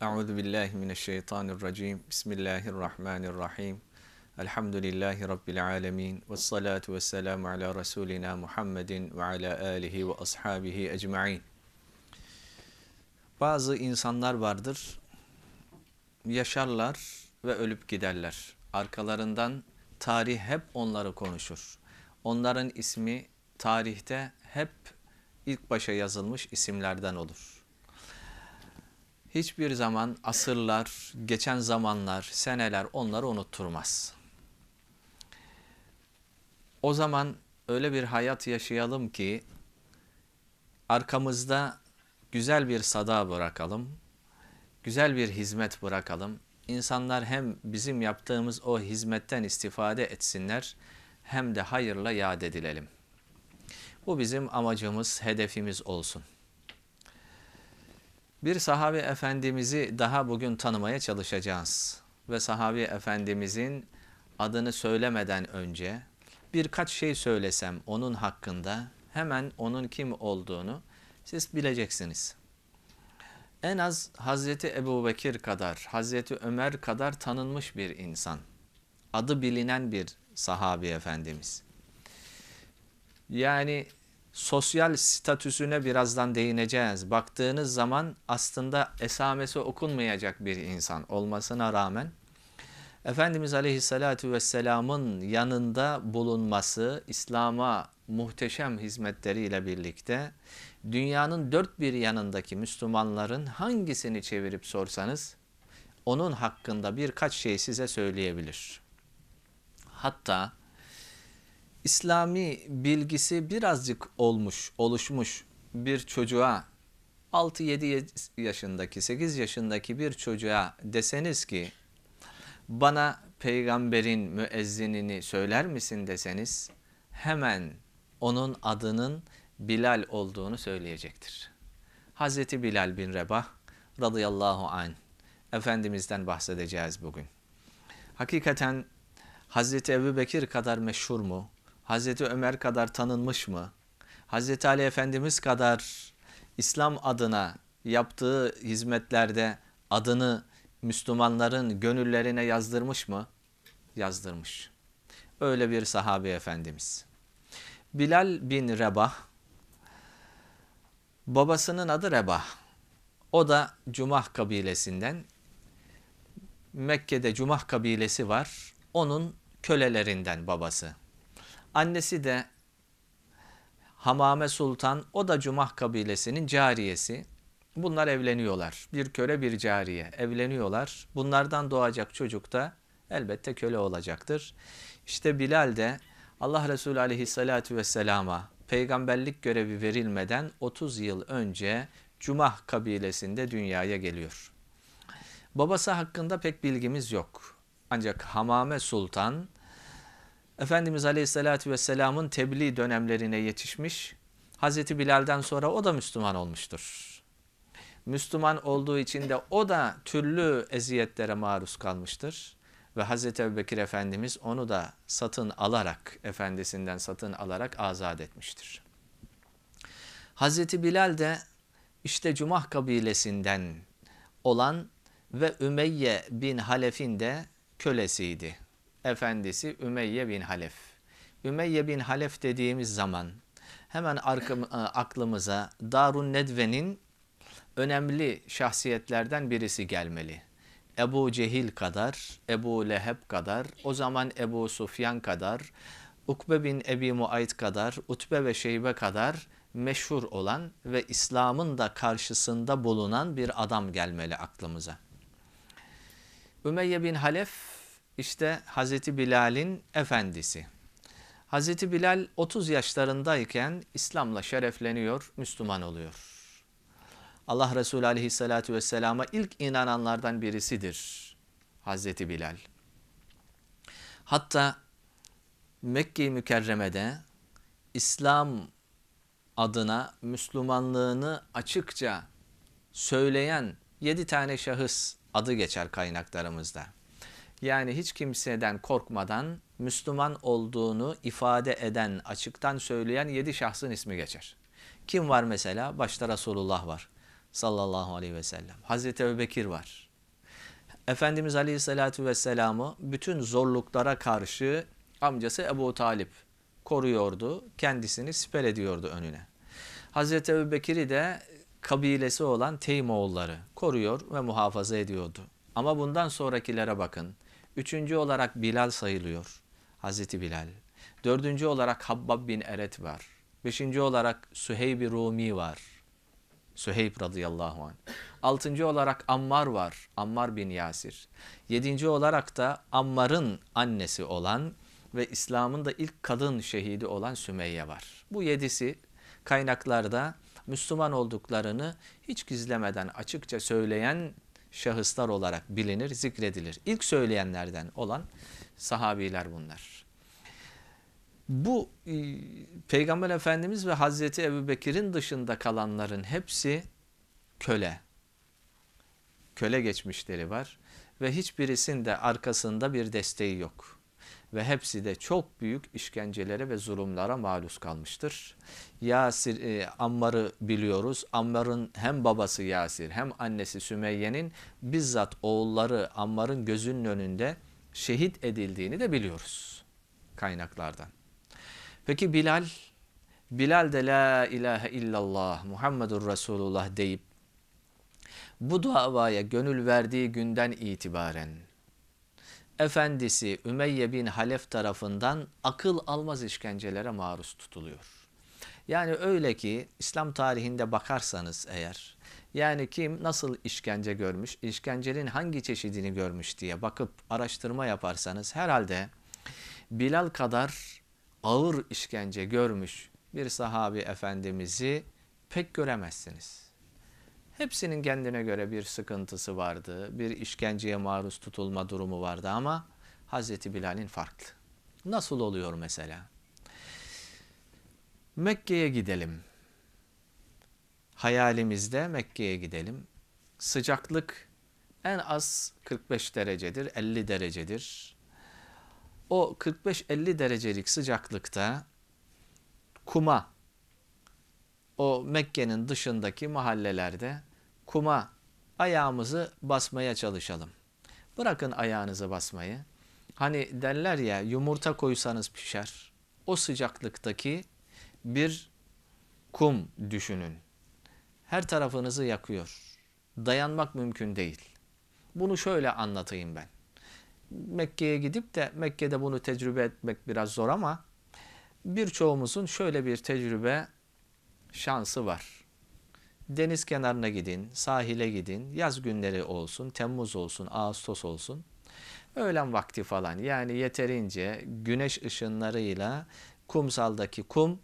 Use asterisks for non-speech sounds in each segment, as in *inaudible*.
Euzu billahi mineşşeytanirracim. Bismillahirrahmanirrahim. Elhamdülillahi rabbil alamin. Ves salatu vesselamu ala rasulina Muhammedin ve ala alihi ve ashabihi ecmaîn. Bazı insanlar vardır. Yaşarlar ve ölüp giderler. Arkalarından tarih hep onları konuşur. Onların ismi tarihte hep ilk başa yazılmış isimlerden olur hiçbir zaman asırlar, geçen zamanlar, seneler onları unutturmaz. O zaman öyle bir hayat yaşayalım ki arkamızda güzel bir sada bırakalım, güzel bir hizmet bırakalım. İnsanlar hem bizim yaptığımız o hizmetten istifade etsinler hem de hayırla yad edilelim. Bu bizim amacımız, hedefimiz olsun.'' Bir sahabi efendimizi daha bugün tanımaya çalışacağız. Ve sahabi efendimizin adını söylemeden önce birkaç şey söylesem onun hakkında hemen onun kim olduğunu siz bileceksiniz. En az Hazreti Ebu Bekir kadar, Hazreti Ömer kadar tanınmış bir insan. Adı bilinen bir sahabi efendimiz. Yani sosyal statüsüne birazdan değineceğiz. Baktığınız zaman aslında esamesi okunmayacak bir insan olmasına rağmen Efendimiz Aleyhisselatü Vesselam'ın yanında bulunması İslam'a muhteşem hizmetleriyle birlikte dünyanın dört bir yanındaki Müslümanların hangisini çevirip sorsanız onun hakkında birkaç şey size söyleyebilir. Hatta İslami bilgisi birazcık olmuş, oluşmuş bir çocuğa 6-7 yaşındaki, 8 yaşındaki bir çocuğa deseniz ki bana peygamberin müezzinini söyler misin deseniz hemen onun adının Bilal olduğunu söyleyecektir. Hazreti Bilal bin Rebah radıyallahu an Efendimiz'den bahsedeceğiz bugün. Hakikaten Hazreti Ebu Bekir kadar meşhur mu? Hazreti Ömer kadar tanınmış mı? Hazreti Ali Efendimiz kadar İslam adına yaptığı hizmetlerde adını Müslümanların gönüllerine yazdırmış mı? Yazdırmış. Öyle bir sahabe efendimiz. Bilal bin Rebah, babasının adı Rebah. O da Cumah kabilesinden. Mekke'de Cumah kabilesi var. Onun kölelerinden babası. Annesi de Hamame Sultan o da Cumah kabilesinin cariyesi. Bunlar evleniyorlar. Bir köle bir cariye evleniyorlar. Bunlardan doğacak çocuk da elbette köle olacaktır. İşte Bilal de Allah Resulü aleyhissalatü vesselama peygamberlik görevi verilmeden 30 yıl önce Cumah kabilesinde dünyaya geliyor. Babası hakkında pek bilgimiz yok. Ancak Hamame Sultan Efendimiz Aleyhisselatü Vesselam'ın tebliğ dönemlerine yetişmiş. Hazreti Bilal'den sonra o da Müslüman olmuştur. Müslüman olduğu için de o da türlü eziyetlere maruz kalmıştır. Ve Hazreti Ebubekir Efendimiz onu da satın alarak, efendisinden satın alarak azat etmiştir. Hazreti Bilal de işte Cumah kabilesinden olan ve Ümeyye bin Halef'in de kölesiydi efendisi Ümeyye bin Halef. Ümeyye bin Halef dediğimiz zaman hemen arkam, e, aklımıza Darun Nedve'nin önemli şahsiyetlerden birisi gelmeli. Ebu Cehil kadar, Ebu Leheb kadar, o zaman Ebu Sufyan kadar, Ukbe bin Ebi Muayt kadar, Utbe ve Şeybe kadar meşhur olan ve İslam'ın da karşısında bulunan bir adam gelmeli aklımıza. Ümeyye bin Halef işte Hazreti Bilal'in efendisi. Hazreti Bilal 30 yaşlarındayken İslam'la şerefleniyor, Müslüman oluyor. Allah Resulü aleyhissalatü vesselama ilk inananlardan birisidir Hazreti Bilal. Hatta Mekke-i Mükerreme'de İslam adına Müslümanlığını açıkça söyleyen yedi tane şahıs adı geçer kaynaklarımızda yani hiç kimseden korkmadan Müslüman olduğunu ifade eden, açıktan söyleyen yedi şahsın ismi geçer. Kim var mesela? Başta Resulullah var sallallahu aleyhi ve sellem. Hazreti Ebubekir var. Efendimiz aleyhissalatu vesselam'ı bütün zorluklara karşı amcası Ebu Talip koruyordu, kendisini siper ediyordu önüne. Hazreti Ebubekir'i de kabilesi olan Teymoğulları koruyor ve muhafaza ediyordu. Ama bundan sonrakilere bakın. Üçüncü olarak Bilal sayılıyor. Hazreti Bilal. Dördüncü olarak Habbab bin Eret var. Beşinci olarak Süheyb-i Rumi var. Süheyb radıyallahu anh. Altıncı olarak Ammar var. Ammar bin Yasir. Yedinci olarak da Ammar'ın annesi olan ve İslam'ın da ilk kadın şehidi olan Sümeyye var. Bu yedisi kaynaklarda Müslüman olduklarını hiç gizlemeden açıkça söyleyen şahıslar olarak bilinir, zikredilir. İlk söyleyenlerden olan sahabiler bunlar. Bu e, Peygamber Efendimiz ve Hazreti Ebubekir'in dışında kalanların hepsi köle. Köle geçmişleri var ve hiçbirisinin de arkasında bir desteği yok ve hepsi de çok büyük işkencelere ve zulümlere maruz kalmıştır. Yasir e, Ammar'ı biliyoruz. Ammar'ın hem babası Yasir hem annesi Sümeyye'nin bizzat oğulları Ammar'ın gözünün önünde şehit edildiğini de biliyoruz kaynaklardan. Peki Bilal Bilal de la ilahe illallah Muhammedur Resulullah deyip bu davaya gönül verdiği günden itibaren efendisi Ümeyye bin Halef tarafından akıl almaz işkencelere maruz tutuluyor. Yani öyle ki İslam tarihinde bakarsanız eğer yani kim nasıl işkence görmüş, işkencenin hangi çeşidini görmüş diye bakıp araştırma yaparsanız herhalde Bilal kadar ağır işkence görmüş bir sahabi efendimizi pek göremezsiniz. Hepsinin kendine göre bir sıkıntısı vardı, bir işkenceye maruz tutulma durumu vardı ama Hazreti Bilal'in farklı. Nasıl oluyor mesela? Mekke'ye gidelim. Hayalimizde Mekke'ye gidelim. Sıcaklık en az 45 derecedir, 50 derecedir. O 45-50 derecelik sıcaklıkta kuma o Mekke'nin dışındaki mahallelerde kuma ayağımızı basmaya çalışalım. Bırakın ayağınızı basmayı. Hani derler ya yumurta koysanız pişer. O sıcaklıktaki bir kum düşünün. Her tarafınızı yakıyor. Dayanmak mümkün değil. Bunu şöyle anlatayım ben. Mekke'ye gidip de Mekke'de bunu tecrübe etmek biraz zor ama birçoğumuzun şöyle bir tecrübe şansı var deniz kenarına gidin, sahile gidin, yaz günleri olsun, Temmuz olsun, Ağustos olsun. Öğlen vakti falan yani yeterince güneş ışınlarıyla kumsaldaki kum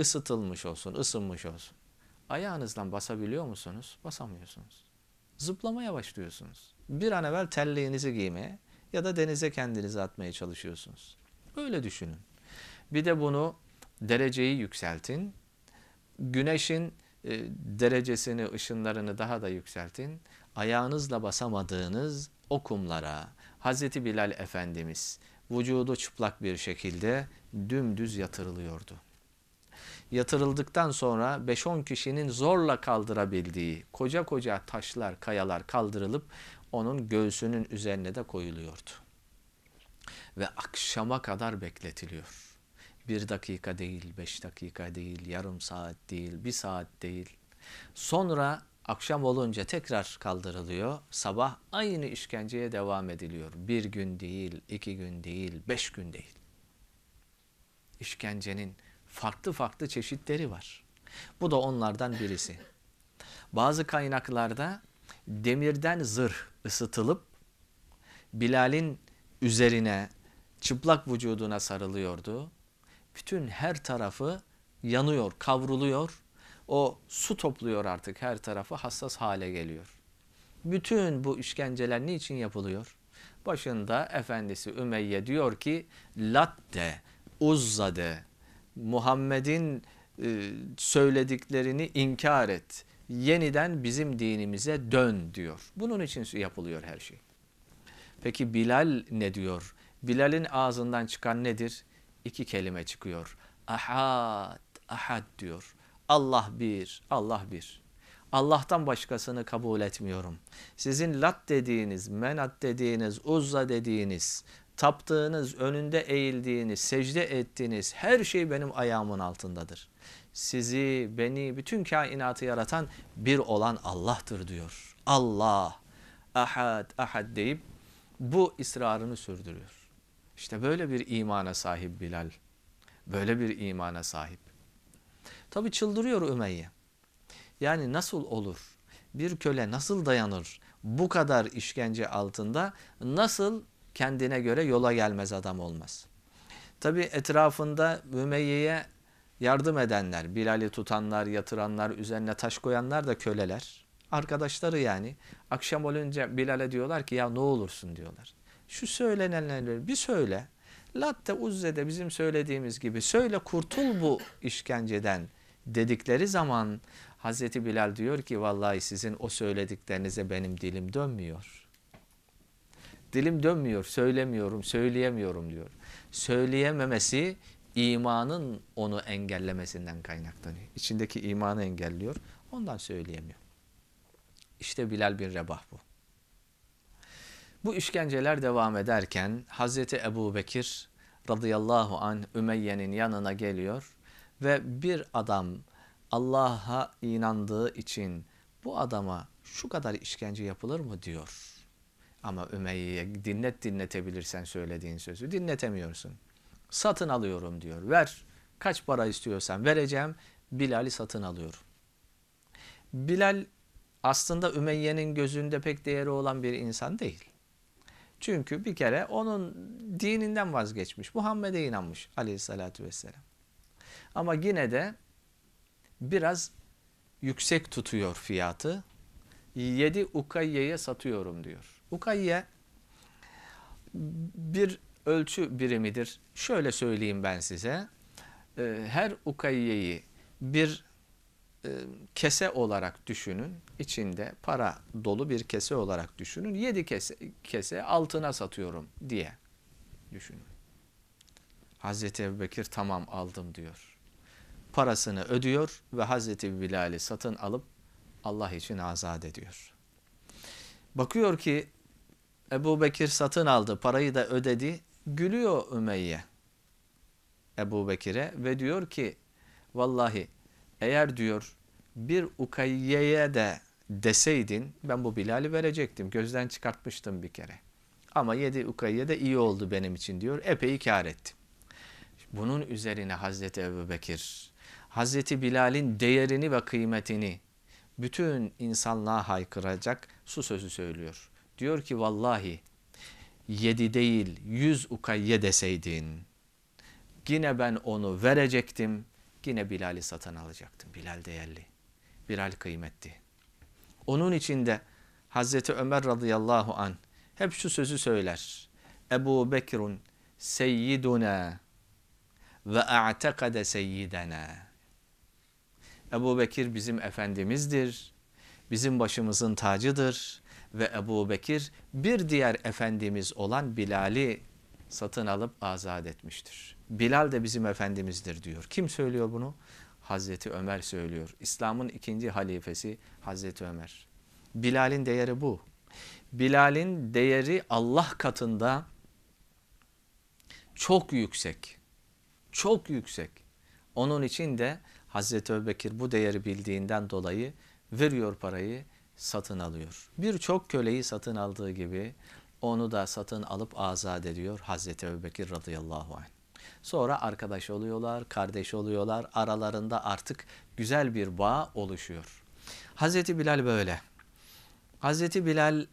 ısıtılmış olsun, ısınmış olsun. Ayağınızdan basabiliyor musunuz? Basamıyorsunuz. Zıplamaya başlıyorsunuz. Bir an evvel terliğinizi giymeye ya da denize kendinizi atmaya çalışıyorsunuz. Öyle düşünün. Bir de bunu dereceyi yükseltin. Güneşin e, derecesini, ışınlarını daha da yükseltin. Ayağınızla basamadığınız o kumlara Hazreti Bilal Efendimiz vücudu çıplak bir şekilde dümdüz yatırılıyordu. Yatırıldıktan sonra 5-10 kişinin zorla kaldırabildiği koca koca taşlar, kayalar kaldırılıp onun göğsünün üzerine de koyuluyordu. Ve akşama kadar bekletiliyor bir dakika değil, beş dakika değil, yarım saat değil, bir saat değil. Sonra akşam olunca tekrar kaldırılıyor. Sabah aynı işkenceye devam ediliyor. Bir gün değil, iki gün değil, beş gün değil. İşkencenin farklı farklı çeşitleri var. Bu da onlardan birisi. Bazı kaynaklarda demirden zırh ısıtılıp Bilal'in üzerine çıplak vücuduna sarılıyordu bütün her tarafı yanıyor, kavruluyor. O su topluyor artık her tarafı hassas hale geliyor. Bütün bu işkenceler niçin yapılıyor? Başında efendisi Ümeyye diyor ki Lat de, Muhammed'in e, söylediklerini inkar et. Yeniden bizim dinimize dön diyor. Bunun için yapılıyor her şey. Peki Bilal ne diyor? Bilal'in ağzından çıkan nedir? iki kelime çıkıyor. Ahad, ahad diyor. Allah bir, Allah bir. Allah'tan başkasını kabul etmiyorum. Sizin lat dediğiniz, menat dediğiniz, uzza dediğiniz, taptığınız, önünde eğildiğiniz, secde ettiğiniz her şey benim ayağımın altındadır. Sizi, beni, bütün kainatı yaratan bir olan Allah'tır diyor. Allah, ahad, ahad deyip bu ısrarını sürdürüyor. İşte böyle bir imana sahip Bilal. Böyle bir imana sahip. Tabi çıldırıyor Ümeyye. Yani nasıl olur? Bir köle nasıl dayanır? Bu kadar işkence altında nasıl kendine göre yola gelmez adam olmaz? Tabi etrafında Ümeyye'ye yardım edenler, Bilal'i tutanlar, yatıranlar, üzerine taş koyanlar da köleler. Arkadaşları yani. Akşam olunca Bilal'e diyorlar ki ya ne olursun diyorlar şu söylenenleri bir söyle. Latte Uzze'de bizim söylediğimiz gibi söyle kurtul bu işkenceden dedikleri zaman Hazreti Bilal diyor ki vallahi sizin o söylediklerinize benim dilim dönmüyor. Dilim dönmüyor, söylemiyorum, söyleyemiyorum diyor. Söyleyememesi imanın onu engellemesinden kaynaklanıyor. İçindeki imanı engelliyor, ondan söyleyemiyor. İşte Bilal bin Rebah bu. Bu işkenceler devam ederken Hazreti Ebu Bekir radıyallahu an Ümeyye'nin yanına geliyor ve bir adam Allah'a inandığı için bu adama şu kadar işkence yapılır mı diyor. Ama Ümeyye'ye dinlet dinletebilirsen söylediğin sözü dinletemiyorsun. Satın alıyorum diyor. Ver kaç para istiyorsan vereceğim Bilal'i satın alıyor. Bilal aslında Ümeyye'nin gözünde pek değeri olan bir insan değil. Çünkü bir kere onun dininden vazgeçmiş. Muhammed'e inanmış aleyhissalatü vesselam. Ama yine de biraz yüksek tutuyor fiyatı. Yedi ukayye'ye satıyorum diyor. Ukayye bir ölçü birimidir. Şöyle söyleyeyim ben size. Ee, her ukayyeyi bir e, kese olarak düşünün içinde para dolu bir kese olarak düşünün. Yedi kese, kese altına satıyorum diye düşünün. Hazreti Ebubekir tamam aldım diyor. Parasını ödüyor ve Hazreti Bilal'i satın alıp Allah için azat ediyor. Bakıyor ki Ebu Bekir satın aldı, parayı da ödedi. Gülüyor Ümeyye Ebu Bekir'e ve diyor ki vallahi eğer diyor bir Ukayye'ye de deseydin ben bu Bilal'i verecektim. Gözden çıkartmıştım bir kere. Ama yedi ukayya da iyi oldu benim için diyor. Epey kar ettim. Bunun üzerine Hazreti Ebu Bekir, Hazreti Bilal'in değerini ve kıymetini bütün insanlığa haykıracak su sözü söylüyor. Diyor ki vallahi yedi değil yüz ukayya deseydin yine ben onu verecektim. Yine Bilal'i satın alacaktım. Bilal değerli. Bilal kıymetli. Onun içinde Hazreti Ömer radıyallahu an hep şu sözü söyler. Ebu Bekir'un seyyiduna ve a'tekade seyyidena. Ebu Bekir bizim efendimizdir. Bizim başımızın tacıdır. Ve Ebu Bekir bir diğer efendimiz olan Bilal'i satın alıp azat etmiştir. Bilal de bizim efendimizdir diyor. Kim söylüyor bunu? Hazreti Ömer söylüyor. İslam'ın ikinci halifesi Hazreti Ömer. Bilal'in değeri bu. Bilal'in değeri Allah katında çok yüksek. Çok yüksek. Onun için de Hazreti Öbekir bu değeri bildiğinden dolayı veriyor parayı satın alıyor. Birçok köleyi satın aldığı gibi onu da satın alıp azat ediyor Hazreti Öbekir radıyallahu anh. Sonra arkadaş oluyorlar, kardeş oluyorlar. Aralarında artık güzel bir bağ oluşuyor. Hazreti Bilal böyle. Hazreti Bilal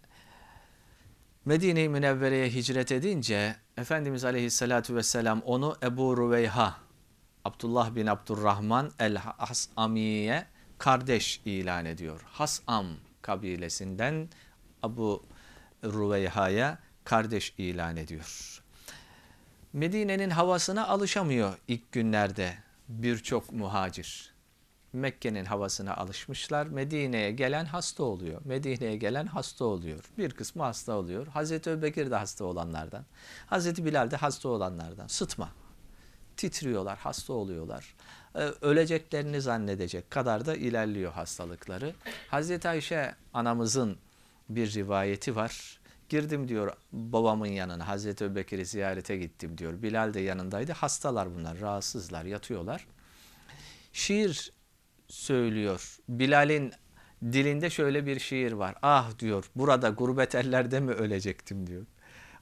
Medine-i Münevvere'ye hicret edince Efendimiz Aleyhisselatü Vesselam onu Ebu Rüveyha, Abdullah bin Abdurrahman el-Hasami'ye kardeş ilan ediyor. Hasam kabilesinden Abu Rüveyha'ya kardeş ilan ediyor. Medine'nin havasına alışamıyor ilk günlerde birçok muhacir. Mekke'nin havasına alışmışlar. Medine'ye gelen hasta oluyor. Medine'ye gelen hasta oluyor. Bir kısmı hasta oluyor. Hazreti Ebubekir de hasta olanlardan. Hazreti Bilal de hasta olanlardan. Sıtma. Titriyorlar, hasta oluyorlar. Ee, öleceklerini zannedecek kadar da ilerliyor hastalıkları. Hazreti Ayşe anamızın bir rivayeti var. Girdim diyor babamın yanına Hazreti Ebubekir'i ziyarete gittim diyor. Bilal de yanındaydı. Hastalar bunlar, rahatsızlar, yatıyorlar. Şiir söylüyor. Bilal'in dilinde şöyle bir şiir var. Ah diyor burada gurbet ellerde mi ölecektim diyor.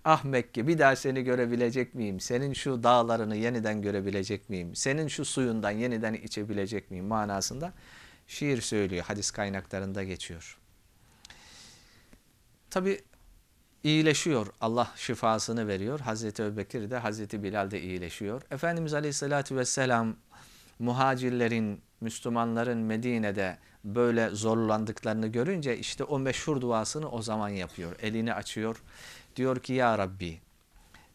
Ah Mekke bir daha seni görebilecek miyim? Senin şu dağlarını yeniden görebilecek miyim? Senin şu suyundan yeniden içebilecek miyim? Manasında şiir söylüyor. Hadis kaynaklarında geçiyor. Tabi iyileşiyor. Allah şifasını veriyor. Hazreti Ebubekir de Hazreti Bilal de iyileşiyor. Efendimiz Aleyhisselatü Vesselam muhacirlerin, Müslümanların Medine'de böyle zorlandıklarını görünce işte o meşhur duasını o zaman yapıyor. Elini açıyor. Diyor ki ya Rabbi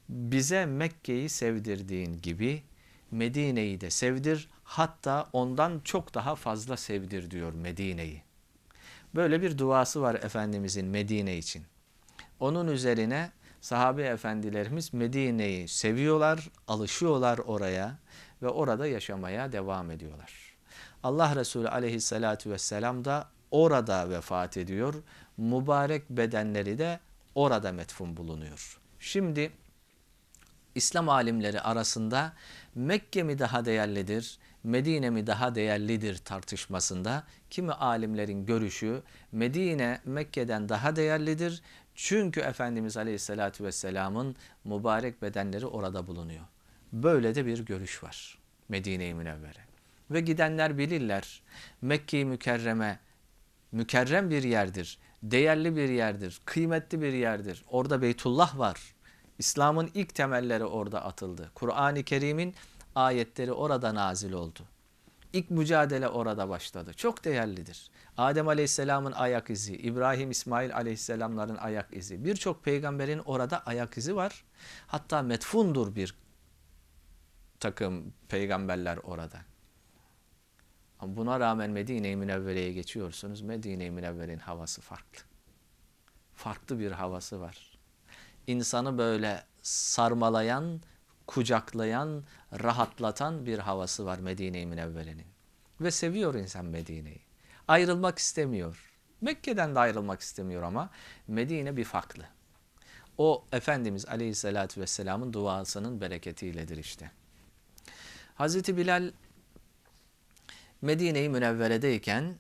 bize Mekke'yi sevdirdiğin gibi Medine'yi de sevdir. Hatta ondan çok daha fazla sevdir diyor Medine'yi. Böyle bir duası var Efendimizin Medine için. Onun üzerine sahabe efendilerimiz Medine'yi seviyorlar, alışıyorlar oraya ve orada yaşamaya devam ediyorlar. Allah Resulü aleyhissalatü vesselam da orada vefat ediyor. Mübarek bedenleri de orada metfun bulunuyor. Şimdi İslam alimleri arasında Mekke mi daha değerlidir, Medine mi daha değerlidir tartışmasında kimi alimlerin görüşü Medine Mekke'den daha değerlidir, çünkü Efendimiz Aleyhisselatü Vesselam'ın mübarek bedenleri orada bulunuyor. Böyle de bir görüş var Medine-i Münevvere. Ve gidenler bilirler Mekke-i Mükerreme mükerrem bir yerdir, değerli bir yerdir, kıymetli bir yerdir. Orada Beytullah var. İslam'ın ilk temelleri orada atıldı. Kur'an-ı Kerim'in ayetleri orada nazil oldu. İlk mücadele orada başladı. Çok değerlidir. Adem Aleyhisselam'ın ayak izi, İbrahim İsmail Aleyhisselam'ların ayak izi. Birçok peygamberin orada ayak izi var. Hatta metfundur bir takım peygamberler orada. Ama buna rağmen Medine-i Münevvere'ye geçiyorsunuz. Medine-i Münevvere'nin havası farklı. Farklı bir havası var. İnsanı böyle sarmalayan, kucaklayan, rahatlatan bir havası var Medine-i Münevvere'nin. Ve seviyor insan Medine'yi. Ayrılmak istemiyor. Mekke'den de ayrılmak istemiyor ama Medine bir farklı. O Efendimiz Aleyhisselatü Vesselam'ın duasının bereketiyledir işte. Hazreti Bilal Medine-i Münevvere'deyken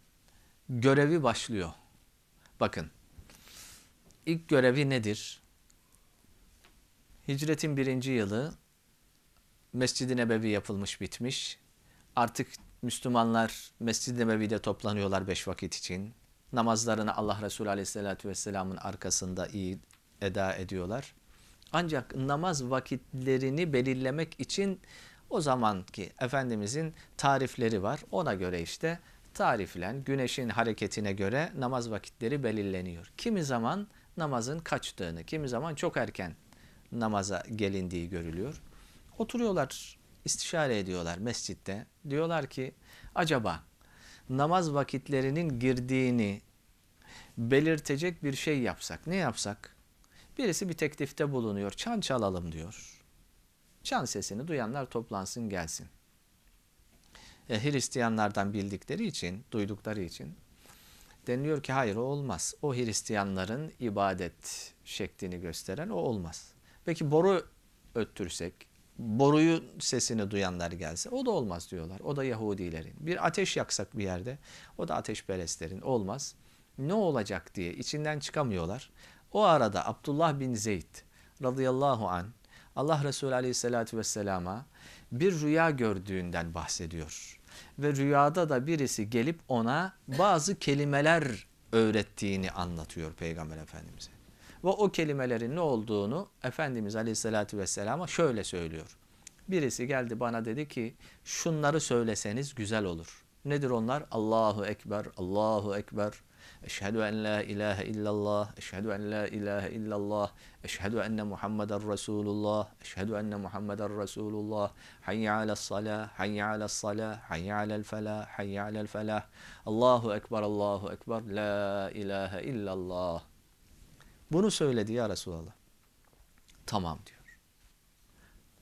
görevi başlıyor. Bakın ilk görevi nedir? Hicretin birinci yılı Mescid-i Nebevi yapılmış bitmiş. Artık Müslümanlar Mescid-i Nebevi'de toplanıyorlar beş vakit için. Namazlarını Allah Resulü Aleyhisselatü Vesselam'ın arkasında iyi eda ediyorlar. Ancak namaz vakitlerini belirlemek için o zamanki Efendimizin tarifleri var. Ona göre işte tariflen güneşin hareketine göre namaz vakitleri belirleniyor. Kimi zaman namazın kaçtığını, kimi zaman çok erken namaza gelindiği görülüyor. Oturuyorlar, istişare ediyorlar mescitte. Diyorlar ki acaba namaz vakitlerinin girdiğini belirtecek bir şey yapsak. Ne yapsak? Birisi bir teklifte bulunuyor. Çan çalalım diyor. Çan sesini duyanlar toplansın gelsin. E, Hristiyanlardan bildikleri için, duydukları için deniliyor ki hayır o olmaz. O Hristiyanların ibadet şeklini gösteren o olmaz. Peki boru öttürsek, boruyu sesini duyanlar gelse o da olmaz diyorlar. O da Yahudilerin. Bir ateş yaksak bir yerde o da ateşperestlerin olmaz. Ne olacak diye içinden çıkamıyorlar. O arada Abdullah bin Zeyd radıyallahu an Allah Resulü aleyhissalatü vesselama bir rüya gördüğünden bahsediyor. Ve rüyada da birisi gelip ona bazı kelimeler öğrettiğini anlatıyor Peygamber Efendimiz'e. Ve o kelimelerin ne olduğunu Efendimiz Aleyhisselatü Vesselam'a şöyle söylüyor. Birisi geldi bana dedi ki şunları söyleseniz güzel olur. Nedir onlar? Allahu Ekber, Allahu Ekber. Eşhedü en la ilahe illallah, eşhedü en la ilahe illallah, eşhedü enne Muhammeden Resulullah, eşhedü enne Muhammeden Resulullah, hayye alel salah, hayye alel salah, hayye alel felah, hayye alel felah, Allahu Ekber, Allahu Ekber, la ilahe illallah. Bunu söyledi ya Resulallah. Tamam diyor.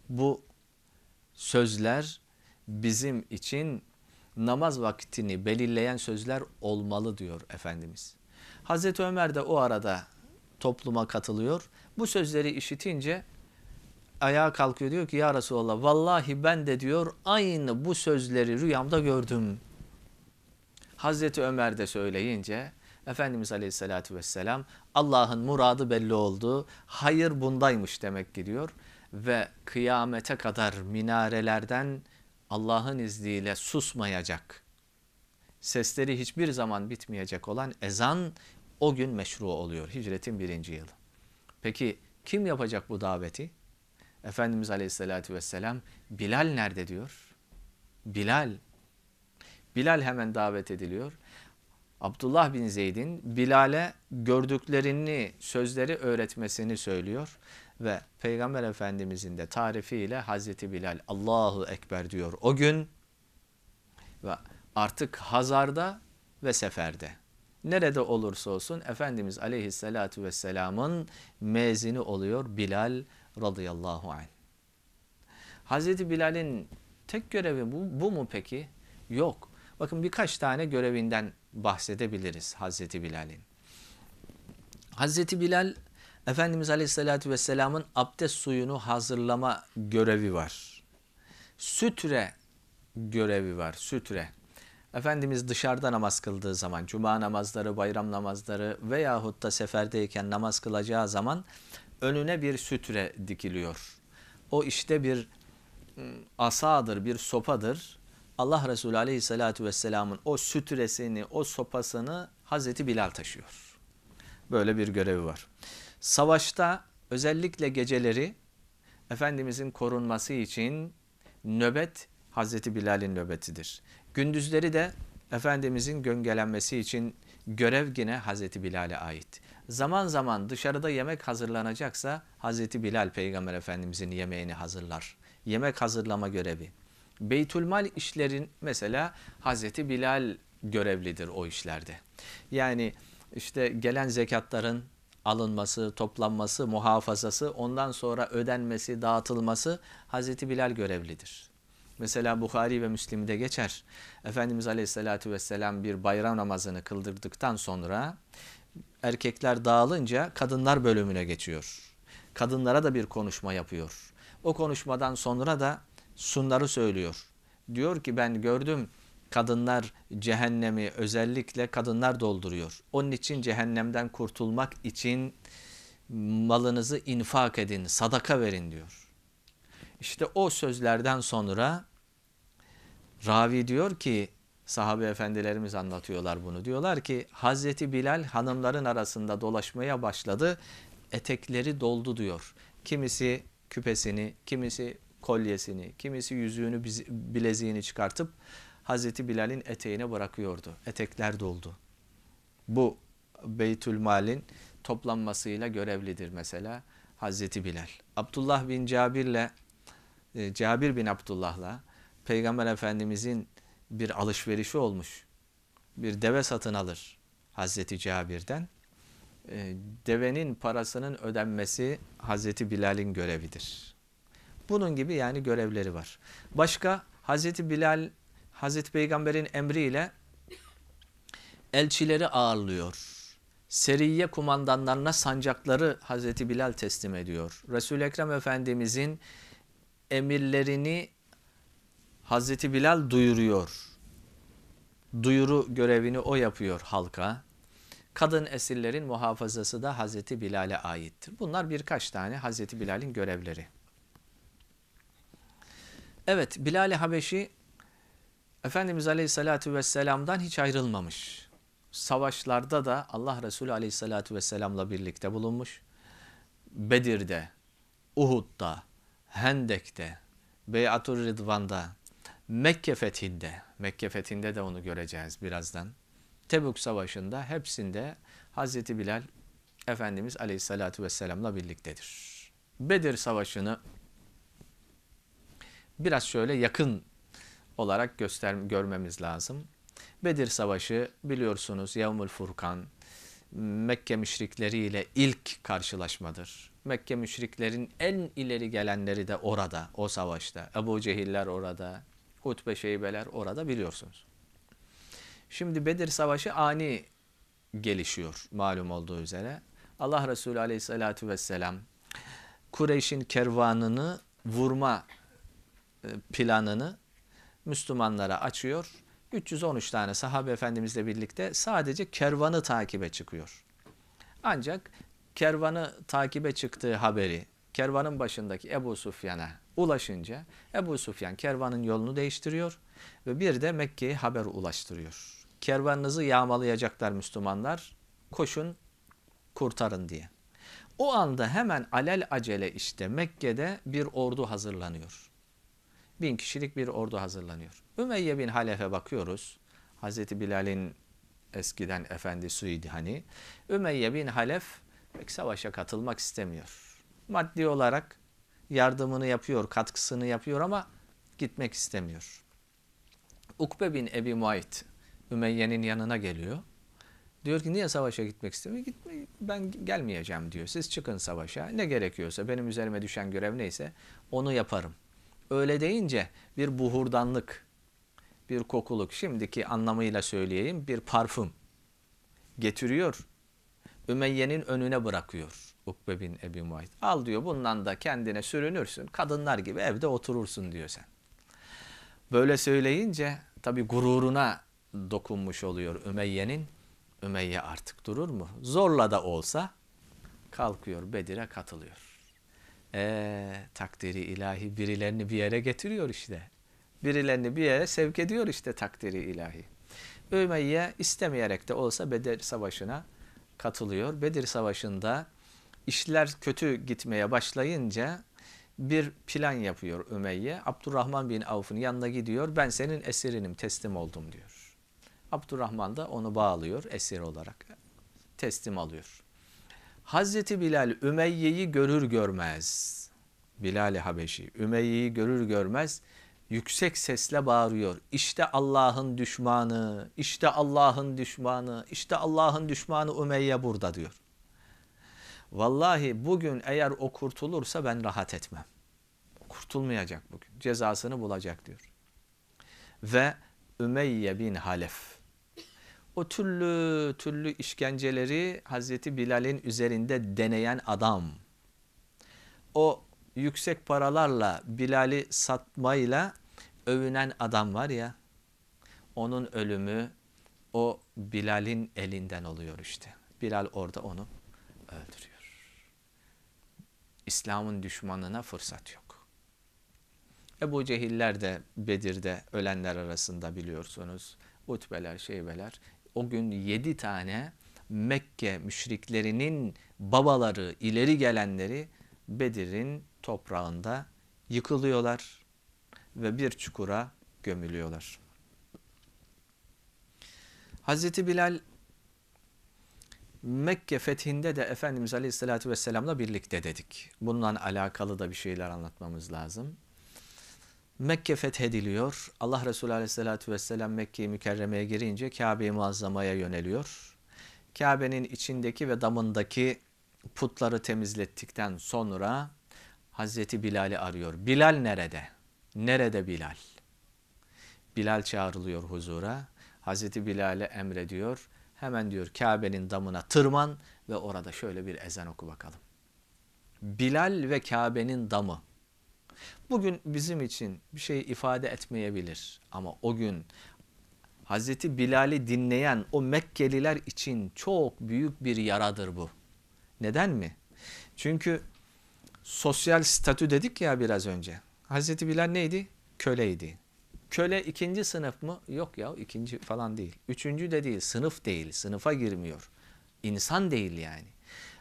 Bu sözler bizim için namaz vaktini belirleyen sözler olmalı diyor Efendimiz. Hazreti Ömer de o arada topluma katılıyor. Bu sözleri işitince ayağa kalkıyor diyor ki ya Resulallah vallahi ben de diyor aynı bu sözleri rüyamda gördüm. Hazreti Ömer de söyleyince Efendimiz Aleyhisselatü Vesselam Allah'ın muradı belli oldu. Hayır bundaymış demek giriyor ve kıyamete kadar minarelerden Allah'ın izniyle susmayacak. Sesleri hiçbir zaman bitmeyecek olan ezan o gün meşru oluyor hicretin birinci yılı. Peki kim yapacak bu daveti? Efendimiz Aleyhisselatü Vesselam Bilal nerede diyor? Bilal. Bilal hemen davet ediliyor. Abdullah bin Zeyd'in Bilal'e gördüklerini, sözleri öğretmesini söylüyor ve Peygamber Efendimizin de tarifiyle Hazreti Bilal Allahu Ekber diyor o gün ve artık Hazar'da ve seferde. Nerede olursa olsun Efendimiz Aleyhisselatü Vesselam'ın mezini oluyor Bilal radıyallahu anh. Hazreti Bilal'in tek görevi bu, bu mu peki? Yok. Bakın birkaç tane görevinden bahsedebiliriz Hazreti Bilal'in. Hazreti Bilal Efendimiz Aleyhisselatü Vesselam'ın abdest suyunu hazırlama görevi var. Sütre görevi var, sütre. Efendimiz dışarıda namaz kıldığı zaman, cuma namazları, bayram namazları veyahut da seferdeyken namaz kılacağı zaman önüne bir sütre dikiliyor. O işte bir ıı, asadır, bir sopadır. Allah Resulü Aleyhisselatü Vesselam'ın o sütresini, o sopasını Hazreti Bilal taşıyor. Böyle bir görevi var. Savaşta özellikle geceleri Efendimizin korunması için nöbet Hazreti Bilal'in nöbetidir. Gündüzleri de Efendimizin göngelenmesi için görev yine Hazreti Bilal'e ait. Zaman zaman dışarıda yemek hazırlanacaksa Hazreti Bilal Peygamber Efendimizin yemeğini hazırlar. Yemek hazırlama görevi. Beytülmal işlerin mesela Hazreti Bilal görevlidir o işlerde. Yani işte gelen zekatların alınması, toplanması, muhafazası, ondan sonra ödenmesi, dağıtılması Hazreti Bilal görevlidir. Mesela Bukhari ve Müslim'de geçer. Efendimiz Aleyhisselatü Vesselam bir bayram namazını kıldırdıktan sonra erkekler dağılınca kadınlar bölümüne geçiyor. Kadınlara da bir konuşma yapıyor. O konuşmadan sonra da şunları söylüyor. Diyor ki ben gördüm kadınlar cehennemi özellikle kadınlar dolduruyor. Onun için cehennemden kurtulmak için malınızı infak edin, sadaka verin diyor. İşte o sözlerden sonra ravi diyor ki sahabe efendilerimiz anlatıyorlar bunu. Diyorlar ki Hazreti Bilal hanımların arasında dolaşmaya başladı. Etekleri doldu diyor. Kimisi küpesini, kimisi kolyesini, kimisi yüzüğünü, bileziğini çıkartıp Hazreti Bilal'in eteğine bırakıyordu. Etekler doldu. Bu Beytül Mal'in toplanmasıyla görevlidir mesela Hazreti Bilal. Abdullah bin Cabir'le e, Cabir bin Abdullah'la Peygamber Efendimizin bir alışverişi olmuş. Bir deve satın alır Hazreti Cabir'den. E, devenin parasının ödenmesi Hazreti Bilal'in görevidir. Bunun gibi yani görevleri var. Başka Hazreti Bilal Hazreti Peygamber'in emriyle elçileri ağırlıyor. Seriye kumandanlarına sancakları Hazreti Bilal teslim ediyor. Resul Ekrem Efendimizin emirlerini Hazreti Bilal duyuruyor. Duyuru görevini o yapıyor halka. Kadın esirlerin muhafazası da Hazreti Bilal'e aittir. Bunlar birkaç tane Hazreti Bilal'in görevleri. Evet Bilal-i Habeşi Efendimiz Aleyhisselatü Vesselam'dan hiç ayrılmamış. Savaşlarda da Allah Resulü Aleyhisselatü Vesselam'la birlikte bulunmuş. Bedir'de, Uhud'da, Hendek'te, Beyatur Ridvan'da, Mekke fethinde, Mekke fethinde de onu göreceğiz birazdan. Tebuk Savaşı'nda hepsinde Hazreti Bilal Efendimiz Aleyhisselatü Vesselam'la birliktedir. Bedir Savaşı'nı biraz şöyle yakın olarak göster görmemiz lazım. Bedir Savaşı biliyorsunuz Yevmül Furkan Mekke müşrikleriyle ilk karşılaşmadır. Mekke müşriklerin en ileri gelenleri de orada, o savaşta. Ebu Cehiller orada, Hutbe Şeybeler orada biliyorsunuz. Şimdi Bedir Savaşı ani gelişiyor malum olduğu üzere. Allah Resulü Aleyhisselatü vesselam Kureyş'in kervanını vurma e, planını Müslümanlara açıyor. 313 tane sahabe efendimizle birlikte sadece kervanı takibe çıkıyor. Ancak kervanı takibe çıktığı haberi kervanın başındaki Ebu Sufyan'a ulaşınca Ebu Sufyan kervanın yolunu değiştiriyor ve bir de Mekke'ye haber ulaştırıyor. Kervanınızı yağmalayacaklar Müslümanlar koşun kurtarın diye. O anda hemen alel acele işte Mekke'de bir ordu hazırlanıyor bin kişilik bir ordu hazırlanıyor. Ümeyye bin Halef'e bakıyoruz. Hazreti Bilal'in eskiden efendisiydi hani. Ümeyye bin Halef pek savaşa katılmak istemiyor. Maddi olarak yardımını yapıyor, katkısını yapıyor ama gitmek istemiyor. Ukbe bin Ebi Muayit Ümeyye'nin yanına geliyor. Diyor ki niye savaşa gitmek istemiyor? Gitme, ben gelmeyeceğim diyor. Siz çıkın savaşa. Ne gerekiyorsa benim üzerime düşen görev neyse onu yaparım. Öyle deyince bir buhurdanlık, bir kokuluk, şimdiki anlamıyla söyleyeyim bir parfüm getiriyor. Ümeyye'nin önüne bırakıyor Ukbe bin Ebi Muayt. Al diyor bundan da kendine sürünürsün. Kadınlar gibi evde oturursun diyor sen. Böyle söyleyince tabi gururuna dokunmuş oluyor Ümeyye'nin. Ümeyye artık durur mu? Zorla da olsa kalkıyor Bedir'e katılıyor. Ee, takdiri ilahi birilerini bir yere getiriyor işte. Birilerini bir yere sevk ediyor işte takdiri ilahi. Ümeyye istemeyerek de olsa Bedir Savaşı'na katılıyor. Bedir Savaşı'nda işler kötü gitmeye başlayınca bir plan yapıyor Ümeyye. Abdurrahman bin Avf'ın yanına gidiyor. Ben senin esirinim teslim oldum diyor. Abdurrahman da onu bağlıyor esir olarak. Teslim alıyor. Hazreti Bilal Ümeyye'yi görür görmez Bilal-i Habeşi Ümeyye'yi görür görmez yüksek sesle bağırıyor. İşte Allah'ın düşmanı, işte Allah'ın düşmanı, işte Allah'ın düşmanı Ümeyye burada diyor. Vallahi bugün eğer o kurtulursa ben rahat etmem. Kurtulmayacak bugün. Cezasını bulacak diyor. Ve Ümeyye bin Halef o türlü türlü işkenceleri Hazreti Bilal'in üzerinde deneyen adam. O yüksek paralarla Bilal'i satmayla övünen adam var ya onun ölümü o Bilal'in elinden oluyor işte. Bilal orada onu öldürüyor. İslam'ın düşmanına fırsat yok. Ebu Cehiller de Bedir'de ölenler arasında biliyorsunuz. Utbeler, şeybeler o gün yedi tane Mekke müşriklerinin babaları, ileri gelenleri Bedir'in toprağında yıkılıyorlar ve bir çukura gömülüyorlar. Hazreti Bilal Mekke fethinde de Efendimiz Aleyhisselatü Vesselam'la birlikte dedik. Bununla alakalı da bir şeyler anlatmamız lazım. Mekke fethediliyor. Allah Resulü Aleyhisselatü Vesselam Mekke'yi mükerremeye girince kabe Muazzama'ya yöneliyor. Kabe'nin içindeki ve damındaki putları temizlettikten sonra Hazreti Bilal'i arıyor. Bilal nerede? Nerede Bilal? Bilal çağrılıyor huzura. Hazreti Bilal'e emrediyor. Hemen diyor Kabe'nin damına tırman ve orada şöyle bir ezan oku bakalım. Bilal ve Kabe'nin damı bugün bizim için bir şey ifade etmeyebilir ama o gün Hazreti Bilal'i dinleyen o Mekkeliler için çok büyük bir yaradır bu. Neden mi? Çünkü sosyal statü dedik ya biraz önce. Hazreti Bilal neydi? Köleydi. Köle ikinci sınıf mı? Yok ya ikinci falan değil. Üçüncü de değil sınıf değil sınıfa girmiyor. İnsan değil yani.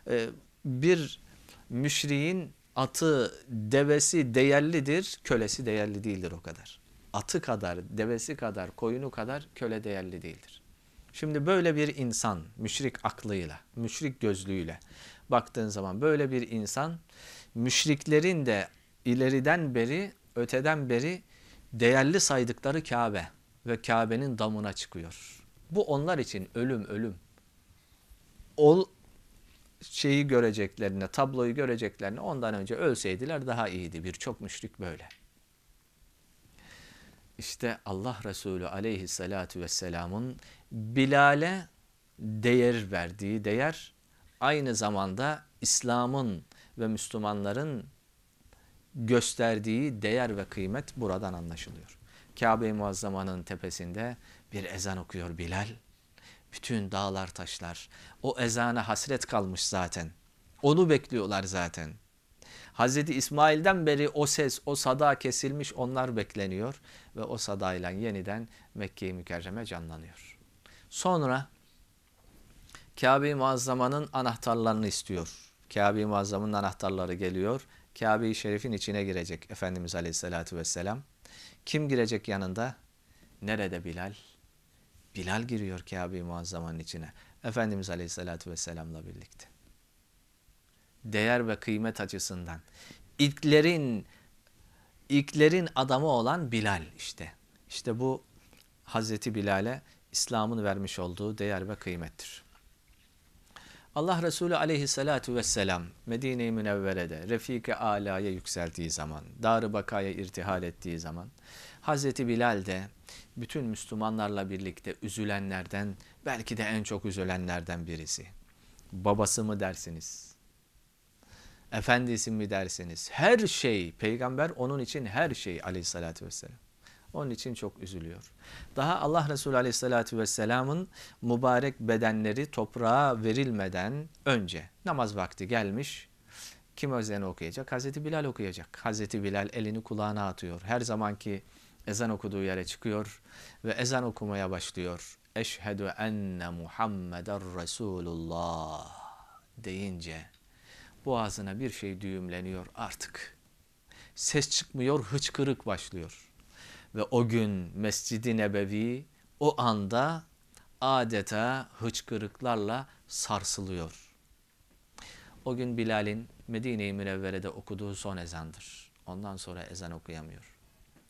Ee, bir müşriğin atı, devesi değerlidir, kölesi değerli değildir o kadar. Atı kadar, devesi kadar, koyunu kadar köle değerli değildir. Şimdi böyle bir insan müşrik aklıyla, müşrik gözlüğüyle baktığın zaman böyle bir insan müşriklerin de ileriden beri, öteden beri değerli saydıkları Kabe ve Kabe'nin damına çıkıyor. Bu onlar için ölüm ölüm. Ol, şeyi göreceklerine, tabloyu göreceklerine ondan önce ölseydiler daha iyiydi. Birçok müşrik böyle. İşte Allah Resulü aleyhissalatu vesselamın Bilal'e değer verdiği değer aynı zamanda İslam'ın ve Müslümanların gösterdiği değer ve kıymet buradan anlaşılıyor. Kabe-i Muazzama'nın tepesinde bir ezan okuyor Bilal. Bütün dağlar taşlar. O ezana hasret kalmış zaten. Onu bekliyorlar zaten. Hazreti İsmail'den beri o ses, o sada kesilmiş onlar bekleniyor ve o sadayla yeniden Mekke-i Mükerreme canlanıyor. Sonra Kabe-i Muazzama'nın anahtarlarını istiyor. Kabe-i Muazzama'nın anahtarları geliyor. Kabe-i Şerif'in içine girecek Efendimiz Aleyhisselatü Vesselam. Kim girecek yanında? Nerede Bilal? Bilal giriyor Kabe-i Muazzama'nın içine. Efendimiz Aleyhisselatü Vesselam'la birlikte. Değer ve kıymet açısından. İlklerin, ilklerin adamı olan Bilal işte. İşte bu Hazreti Bilal'e İslam'ın vermiş olduğu değer ve kıymettir. Allah Resulü aleyhissalatu vesselam Medine-i Münevvere'de Refik-i Ala'ya yükseldiği zaman, Dar-ı Baka'ya irtihal ettiği zaman Hazreti Bilal de bütün Müslümanlarla birlikte üzülenlerden, belki de en çok üzülenlerden birisi. Babası mı dersiniz? Efendisi mi dersiniz? Her şey, peygamber onun için her şey aleyhissalatü vesselam. Onun için çok üzülüyor. Daha Allah Resulü Aleyhisselatü Vesselam'ın mübarek bedenleri toprağa verilmeden önce namaz vakti gelmiş. Kim özen okuyacak? Hazreti Bilal okuyacak. Hazreti Bilal elini kulağına atıyor. Her zamanki ezan okuduğu yere çıkıyor ve ezan okumaya başlıyor. Eşhedü enne Muhammeden Resulullah deyince boğazına bir şey düğümleniyor artık. Ses çıkmıyor, hıçkırık başlıyor. Ve o gün Mescid-i Nebevi o anda adeta hıçkırıklarla sarsılıyor. O gün Bilal'in Medine-i Münevvere'de okuduğu son ezandır. Ondan sonra ezan okuyamıyor.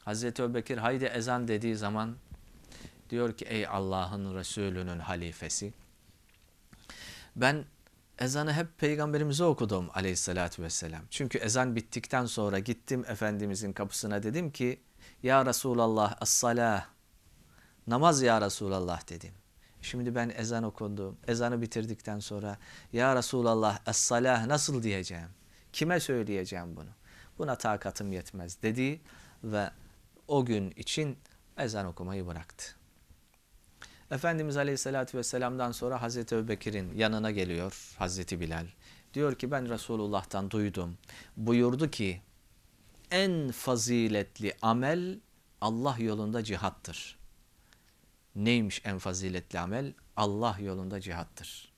Hazreti Öbekir haydi ezan dediği zaman diyor ki ey Allah'ın Resulü'nün halifesi ben ezanı hep peygamberimize okudum aleyhissalatü vesselam. Çünkü ezan bittikten sonra gittim Efendimizin kapısına dedim ki ya Resulallah as-salah namaz ya Resulallah dedim. Şimdi ben ezan okundum. Ezanı bitirdikten sonra ya Resulallah es-salah nasıl diyeceğim? Kime söyleyeceğim bunu? Buna takatım yetmez dedi ve o gün için ezan okumayı bıraktı. Efendimiz Aleyhisselatü Vesselam'dan sonra Hazreti Öbekir'in yanına geliyor Hazreti Bilal. Diyor ki ben Resulullah'tan duydum. Buyurdu ki en faziletli amel Allah yolunda cihattır. Neymiş en faziletli amel? Allah yolunda cihattır.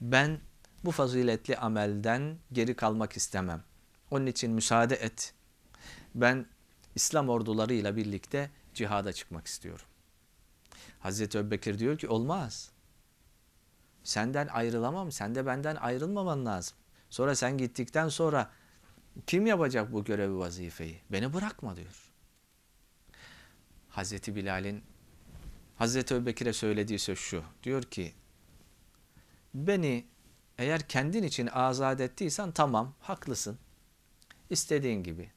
Ben bu faziletli amelden geri kalmak istemem. Onun için müsaade et. Ben İslam ordularıyla birlikte cihada çıkmak istiyorum. Hazreti Öbekir diyor ki olmaz. Senden ayrılamam. Sen de benden ayrılmaman lazım. Sonra sen gittikten sonra kim yapacak bu görevi vazifeyi? Beni bırakma diyor. Hazreti Bilal'in Hazreti Öbekir'e söylediği söz şu. Diyor ki beni eğer kendin için azat ettiysen tamam haklısın. İstediğin gibi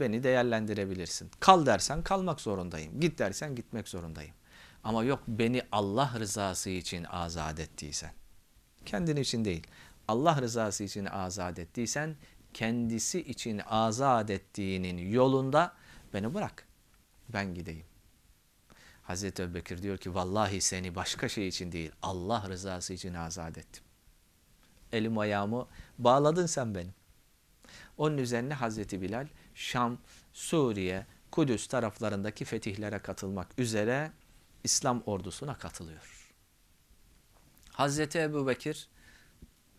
beni değerlendirebilirsin. Kal dersen kalmak zorundayım. Git dersen gitmek zorundayım. Ama yok beni Allah rızası için azat ettiysen. Kendin için değil. Allah rızası için azat ettiysen kendisi için azat ettiğinin yolunda beni bırak. Ben gideyim. Hazreti Ebubekir diyor ki vallahi seni başka şey için değil Allah rızası için azat ettim. Elim ayağımı bağladın sen benim. Onun üzerine Hazreti Bilal Şam, Suriye, Kudüs taraflarındaki fetihlere katılmak üzere İslam ordusuna katılıyor. Hazreti Ebu Bekir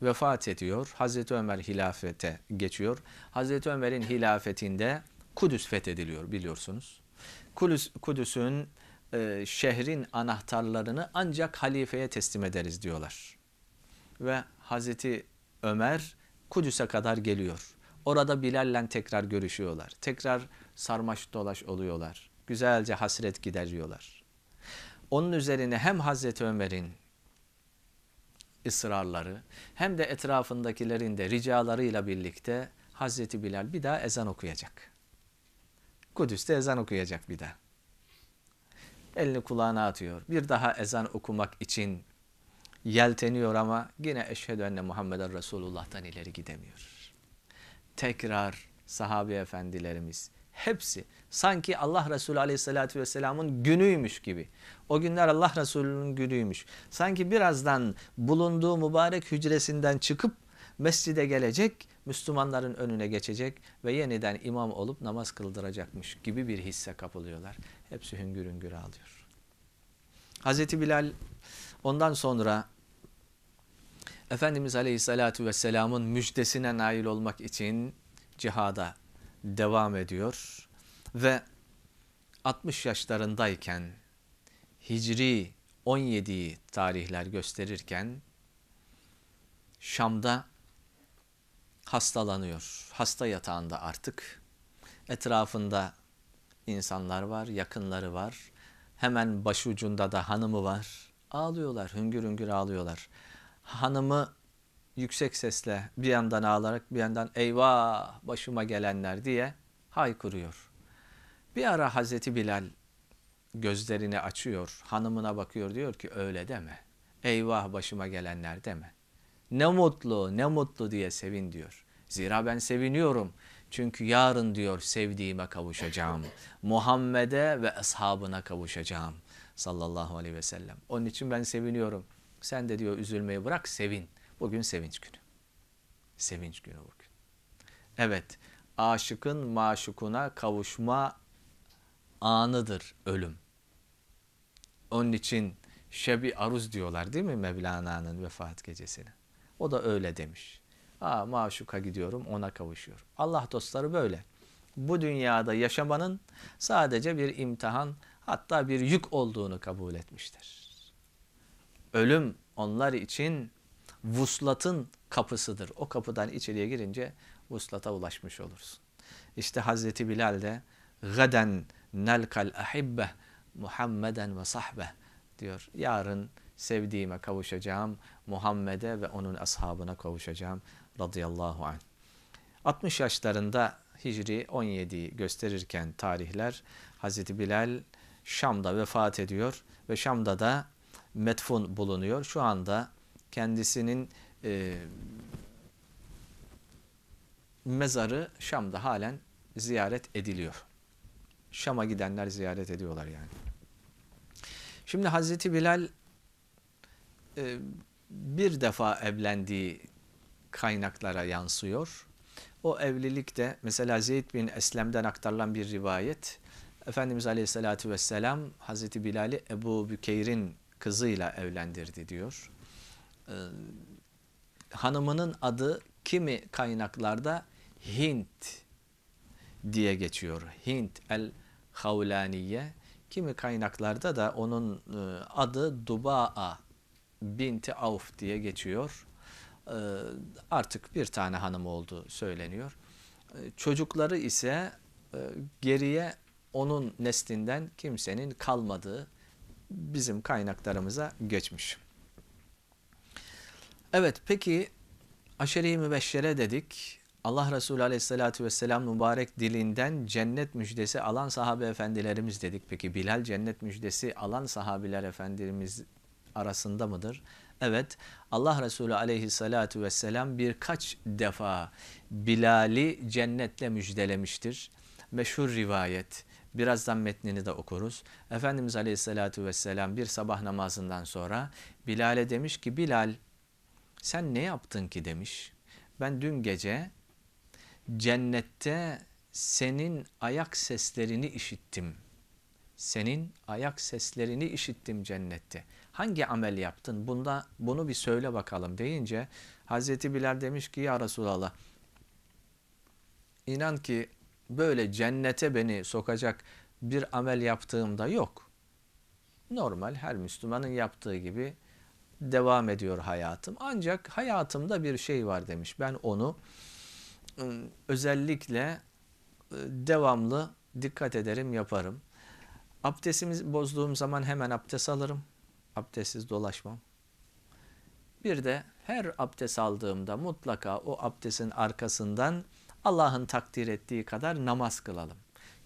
vefat ediyor. Hazreti Ömer hilafete geçiyor. Hazreti Ömer'in hilafetinde Kudüs fethediliyor biliyorsunuz. Kudüs, Kudüs'ün e, şehrin anahtarlarını ancak halifeye teslim ederiz diyorlar. Ve Hazreti Ömer Kudüs'e kadar geliyor. Orada Bilal'le tekrar görüşüyorlar. Tekrar sarmaş dolaş oluyorlar. Güzelce hasret gideriyorlar. Onun üzerine hem Hazreti Ömer'in ısrarları hem de etrafındakilerin de ricalarıyla birlikte Hazreti Bilal bir daha ezan okuyacak. Kudüs'te ezan okuyacak bir daha. Elini kulağına atıyor. Bir daha ezan okumak için yelteniyor ama yine eşhedü enne Muhammeden Resulullah'tan ileri gidemiyor tekrar sahabe efendilerimiz hepsi sanki Allah Resulü Aleyhisselatü Vesselam'ın günüymüş gibi. O günler Allah Resulü'nün günüymüş. Sanki birazdan bulunduğu mübarek hücresinden çıkıp mescide gelecek, Müslümanların önüne geçecek ve yeniden imam olup namaz kıldıracakmış gibi bir hisse kapılıyorlar. Hepsi hüngür hüngür ağlıyor. Hazreti Bilal ondan sonra Efendimiz Aleyhisselatü Vesselam'ın müjdesine nail olmak için cihada devam ediyor. Ve 60 yaşlarındayken Hicri 17 tarihler gösterirken Şam'da hastalanıyor. Hasta yatağında artık. Etrafında insanlar var, yakınları var. Hemen başucunda da hanımı var. Ağlıyorlar, hüngür hüngür ağlıyorlar hanımı yüksek sesle bir yandan ağlarak bir yandan eyvah başıma gelenler diye haykırıyor. Bir ara Hazreti Bilal gözlerini açıyor, hanımına bakıyor diyor ki öyle deme. Eyvah başıma gelenler deme. Ne mutlu, ne mutlu diye sevin diyor. Zira ben seviniyorum. Çünkü yarın diyor sevdiğime kavuşacağım. Muhammed'e ve ashabına kavuşacağım sallallahu aleyhi ve sellem. Onun için ben seviniyorum. Sen de diyor üzülmeyi bırak sevin. Bugün sevinç günü. Sevinç günü bugün. Evet aşıkın maşukuna kavuşma anıdır ölüm. Onun için şebi aruz diyorlar değil mi Mevlana'nın vefat gecesini O da öyle demiş. Aa maşuka gidiyorum ona kavuşuyorum. Allah dostları böyle. Bu dünyada yaşamanın sadece bir imtihan hatta bir yük olduğunu kabul etmiştir ölüm onlar için vuslatın kapısıdır. O kapıdan içeriye girince vuslata ulaşmış olursun. İşte Hazreti Bilal de gaden nelkal ahibbe Muhammeden ve sahbe diyor. Yarın sevdiğime kavuşacağım. Muhammed'e ve onun ashabına kavuşacağım. Radıyallahu anh. 60 yaşlarında Hicri 17'yi gösterirken tarihler Hazreti Bilal Şam'da vefat ediyor ve Şam'da da metfun bulunuyor. Şu anda kendisinin e, mezarı Şam'da halen ziyaret ediliyor. Şam'a gidenler ziyaret ediyorlar yani. Şimdi Hazreti Bilal e, bir defa evlendiği kaynaklara yansıyor. O evlilikte mesela Zeyd bin Eslem'den aktarılan bir rivayet. Efendimiz Aleyhisselatü Vesselam Hazreti Bilal'i Ebu Bükeyr'in kızıyla evlendirdi diyor. Ee, hanımının adı kimi kaynaklarda Hint diye geçiyor. Hint el Havlaniye. Kimi kaynaklarda da onun e, adı Dubaa binti Avf diye geçiyor. Ee, artık bir tane hanım oldu söyleniyor. Ee, çocukları ise e, geriye onun neslinden kimsenin kalmadığı bizim kaynaklarımıza geçmiş. Evet peki aşere-i mübeşşere dedik. Allah Resulü Aleyhisselatü vesselam mübarek dilinden cennet müjdesi alan sahabe efendilerimiz dedik. Peki Bilal cennet müjdesi alan sahabiler efendilerimiz arasında mıdır? Evet Allah Resulü Aleyhisselatü vesselam birkaç defa Bilal'i cennetle müjdelemiştir. Meşhur rivayet Birazdan metnini de okuruz. Efendimiz Aleyhisselatü Vesselam bir sabah namazından sonra Bilal'e demiş ki Bilal sen ne yaptın ki demiş. Ben dün gece cennette senin ayak seslerini işittim. Senin ayak seslerini işittim cennette. Hangi amel yaptın? Bunda bunu bir söyle bakalım deyince Hazreti Bilal demiş ki ya Resulallah inan ki böyle cennete beni sokacak bir amel yaptığımda yok. Normal her Müslümanın yaptığı gibi devam ediyor hayatım. Ancak hayatımda bir şey var demiş. Ben onu ıı, özellikle ıı, devamlı dikkat ederim, yaparım. Abdestimi bozduğum zaman hemen abdest alırım. Abdestsiz dolaşmam. Bir de her abdest aldığımda mutlaka o abdestin arkasından Allah'ın takdir ettiği kadar namaz kılalım.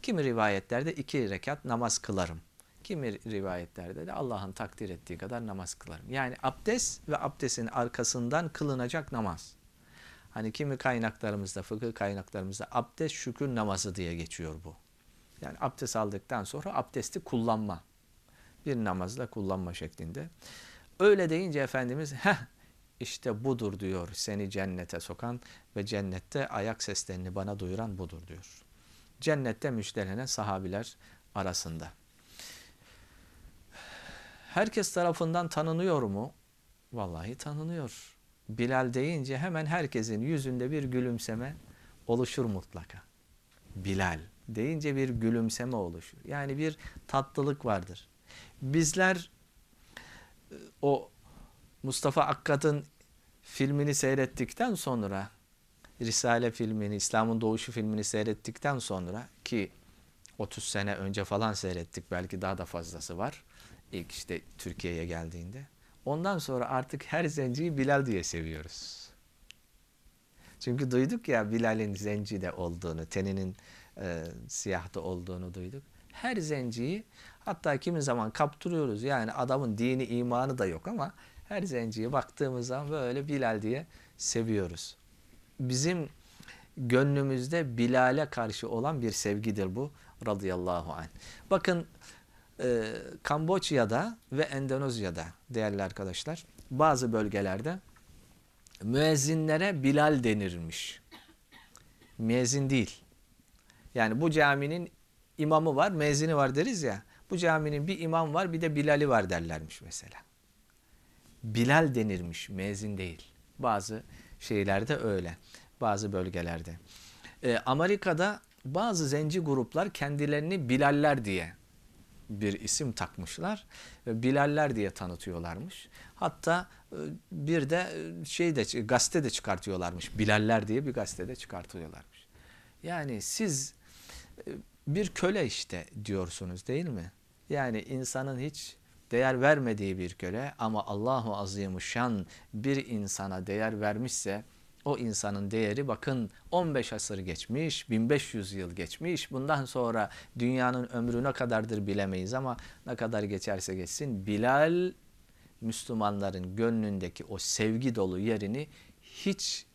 Kimi rivayetlerde iki rekat namaz kılarım. Kimi rivayetlerde de Allah'ın takdir ettiği kadar namaz kılarım. Yani abdest ve abdestin arkasından kılınacak namaz. Hani kimi kaynaklarımızda, fıkıh kaynaklarımızda abdest şükür namazı diye geçiyor bu. Yani abdest aldıktan sonra abdesti kullanma. Bir namazla kullanma şeklinde. Öyle deyince Efendimiz heh işte budur diyor seni cennete sokan ve cennette ayak seslerini bana duyuran budur diyor. Cennette müjdelenen sahabiler arasında. Herkes tarafından tanınıyor mu? Vallahi tanınıyor. Bilal deyince hemen herkesin yüzünde bir gülümseme oluşur mutlaka. Bilal deyince bir gülümseme oluşur. Yani bir tatlılık vardır. Bizler e, o Mustafa Akkad'ın filmini seyrettikten sonra Risale filmini, İslam'ın Doğuşu filmini seyrettikten sonra ki 30 sene önce falan seyrettik belki daha da fazlası var. İlk işte Türkiye'ye geldiğinde. Ondan sonra artık her zenciyi Bilal diye seviyoruz. Çünkü duyduk ya Bilal'in zenci de olduğunu, teninin e, siyahta olduğunu duyduk. Her zenciyi hatta kimi zaman kaptırıyoruz. Yani adamın dini, imanı da yok ama her zenciye baktığımız zaman böyle Bilal diye seviyoruz. Bizim gönlümüzde Bilal'e karşı olan bir sevgidir bu radıyallahu anh. Bakın e, Kamboçya'da ve Endonezya'da değerli arkadaşlar bazı bölgelerde müezzinlere Bilal denirmiş. Müezzin değil. Yani bu caminin imamı var, müezzini var deriz ya. Bu caminin bir imam var bir de Bilal'i var derlermiş mesela. Bilal denirmiş mezin değil. Bazı şeylerde öyle bazı bölgelerde. E, Amerika'da bazı zenci gruplar kendilerini Bilaller diye bir isim takmışlar ve Bilaller diye tanıtıyorlarmış. Hatta e, bir de e, şey de e, gazete de çıkartıyorlarmış. Bilaller diye bir gazetede çıkartıyorlarmış. Yani siz bir köle işte diyorsunuz değil mi? Yani insanın hiç değer vermediği bir köle ama Allahu Azimuşşan bir insana değer vermişse o insanın değeri bakın 15 asır geçmiş, 1500 yıl geçmiş. Bundan sonra dünyanın ömrü ne kadardır bilemeyiz ama ne kadar geçerse geçsin Bilal Müslümanların gönlündeki o sevgi dolu yerini hiç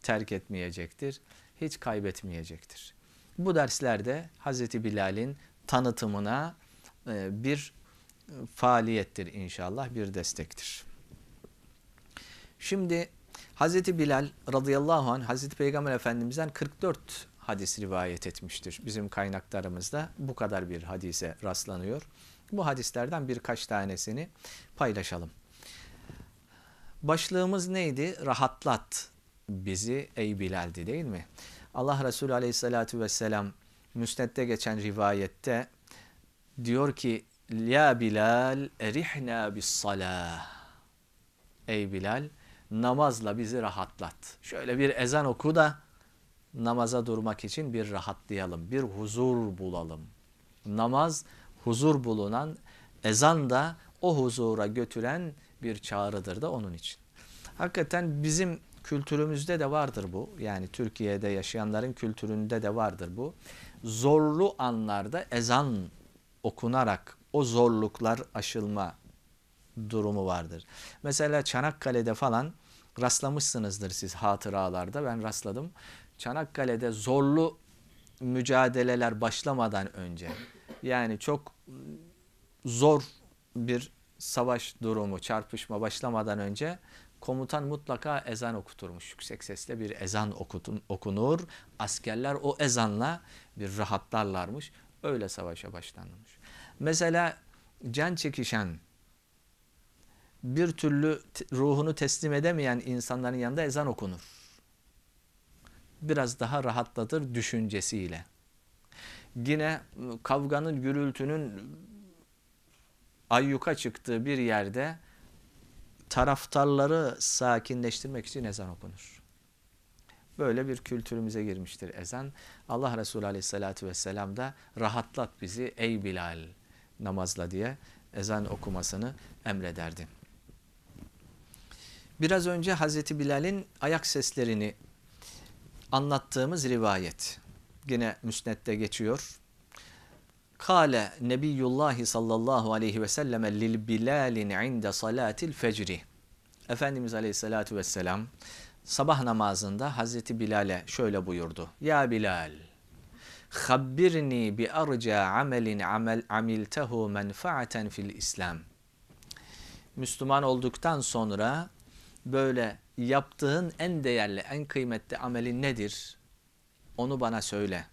terk etmeyecektir, hiç kaybetmeyecektir. Bu derslerde Hazreti Bilal'in tanıtımına e, bir faaliyettir inşallah, bir destektir. Şimdi Hazreti Bilal radıyallahu anh Hazreti Peygamber Efendimiz'den 44 hadis rivayet etmiştir. Bizim kaynaklarımızda bu kadar bir hadise rastlanıyor. Bu hadislerden birkaç tanesini paylaşalım. Başlığımız neydi? Rahatlat bizi ey Bilal'di değil mi? Allah Resulü aleyhissalatü vesselam müsnette geçen rivayette diyor ki Ya Bilal erihna bis salah. Ey Bilal namazla bizi rahatlat. Şöyle bir ezan oku da namaza durmak için bir rahatlayalım, bir huzur bulalım. Namaz huzur bulunan, ezan da o huzura götüren bir çağrıdır da onun için. Hakikaten bizim kültürümüzde de vardır bu. Yani Türkiye'de yaşayanların kültüründe de vardır bu. Zorlu anlarda ezan okunarak o zorluklar aşılma durumu vardır. Mesela Çanakkale'de falan rastlamışsınızdır siz hatıralarda. Ben rastladım. Çanakkale'de zorlu mücadeleler başlamadan önce yani çok zor bir savaş durumu, çarpışma başlamadan önce komutan mutlaka ezan okuturmuş. Yüksek sesle bir ezan okutun, okunur. Askerler o ezanla bir rahatlarlarmış. Öyle savaşa başlanmış. Mesela can çekişen, bir türlü ruhunu teslim edemeyen insanların yanında ezan okunur. Biraz daha rahatlatır düşüncesiyle. Yine kavganın, gürültünün ayyuka çıktığı bir yerde taraftarları sakinleştirmek için ezan okunur. Böyle bir kültürümüze girmiştir ezan. Allah Resulü Aleyhisselatü vesselam da rahatlat bizi ey Bilal namazla diye ezan okumasını emrederdi. Biraz önce Hazreti Bilal'in ayak seslerini anlattığımız rivayet yine müsnette geçiyor. Kale Nebiyullah sallallahu aleyhi ve selleme lil Bilal'in inde salatil fecri. Efendimiz aleyhissalatu vesselam sabah namazında Hazreti Bilal'e şöyle buyurdu. Ya Bilal Habbirni bi arca amelin amel amiltehu menfaaten fil İslam. Müslüman olduktan sonra böyle yaptığın en değerli, en kıymetli amelin nedir? Onu bana söyle.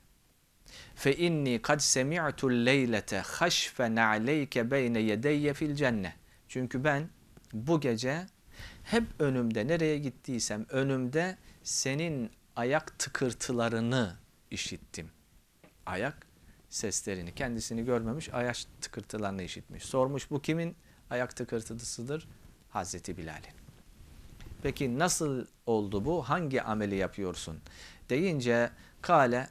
Fe inni kad semi'tu leylete haşfen aleyke beyne yedeyye fil cenne. Çünkü ben bu gece hep önümde nereye gittiysem önümde senin ayak tıkırtılarını işittim ayak seslerini kendisini görmemiş ayak tıkırtılarını işitmiş. Sormuş bu kimin ayak tıkırtısıdır? Hazreti Bilal'in. Peki nasıl oldu bu? Hangi ameli yapıyorsun? Deyince kale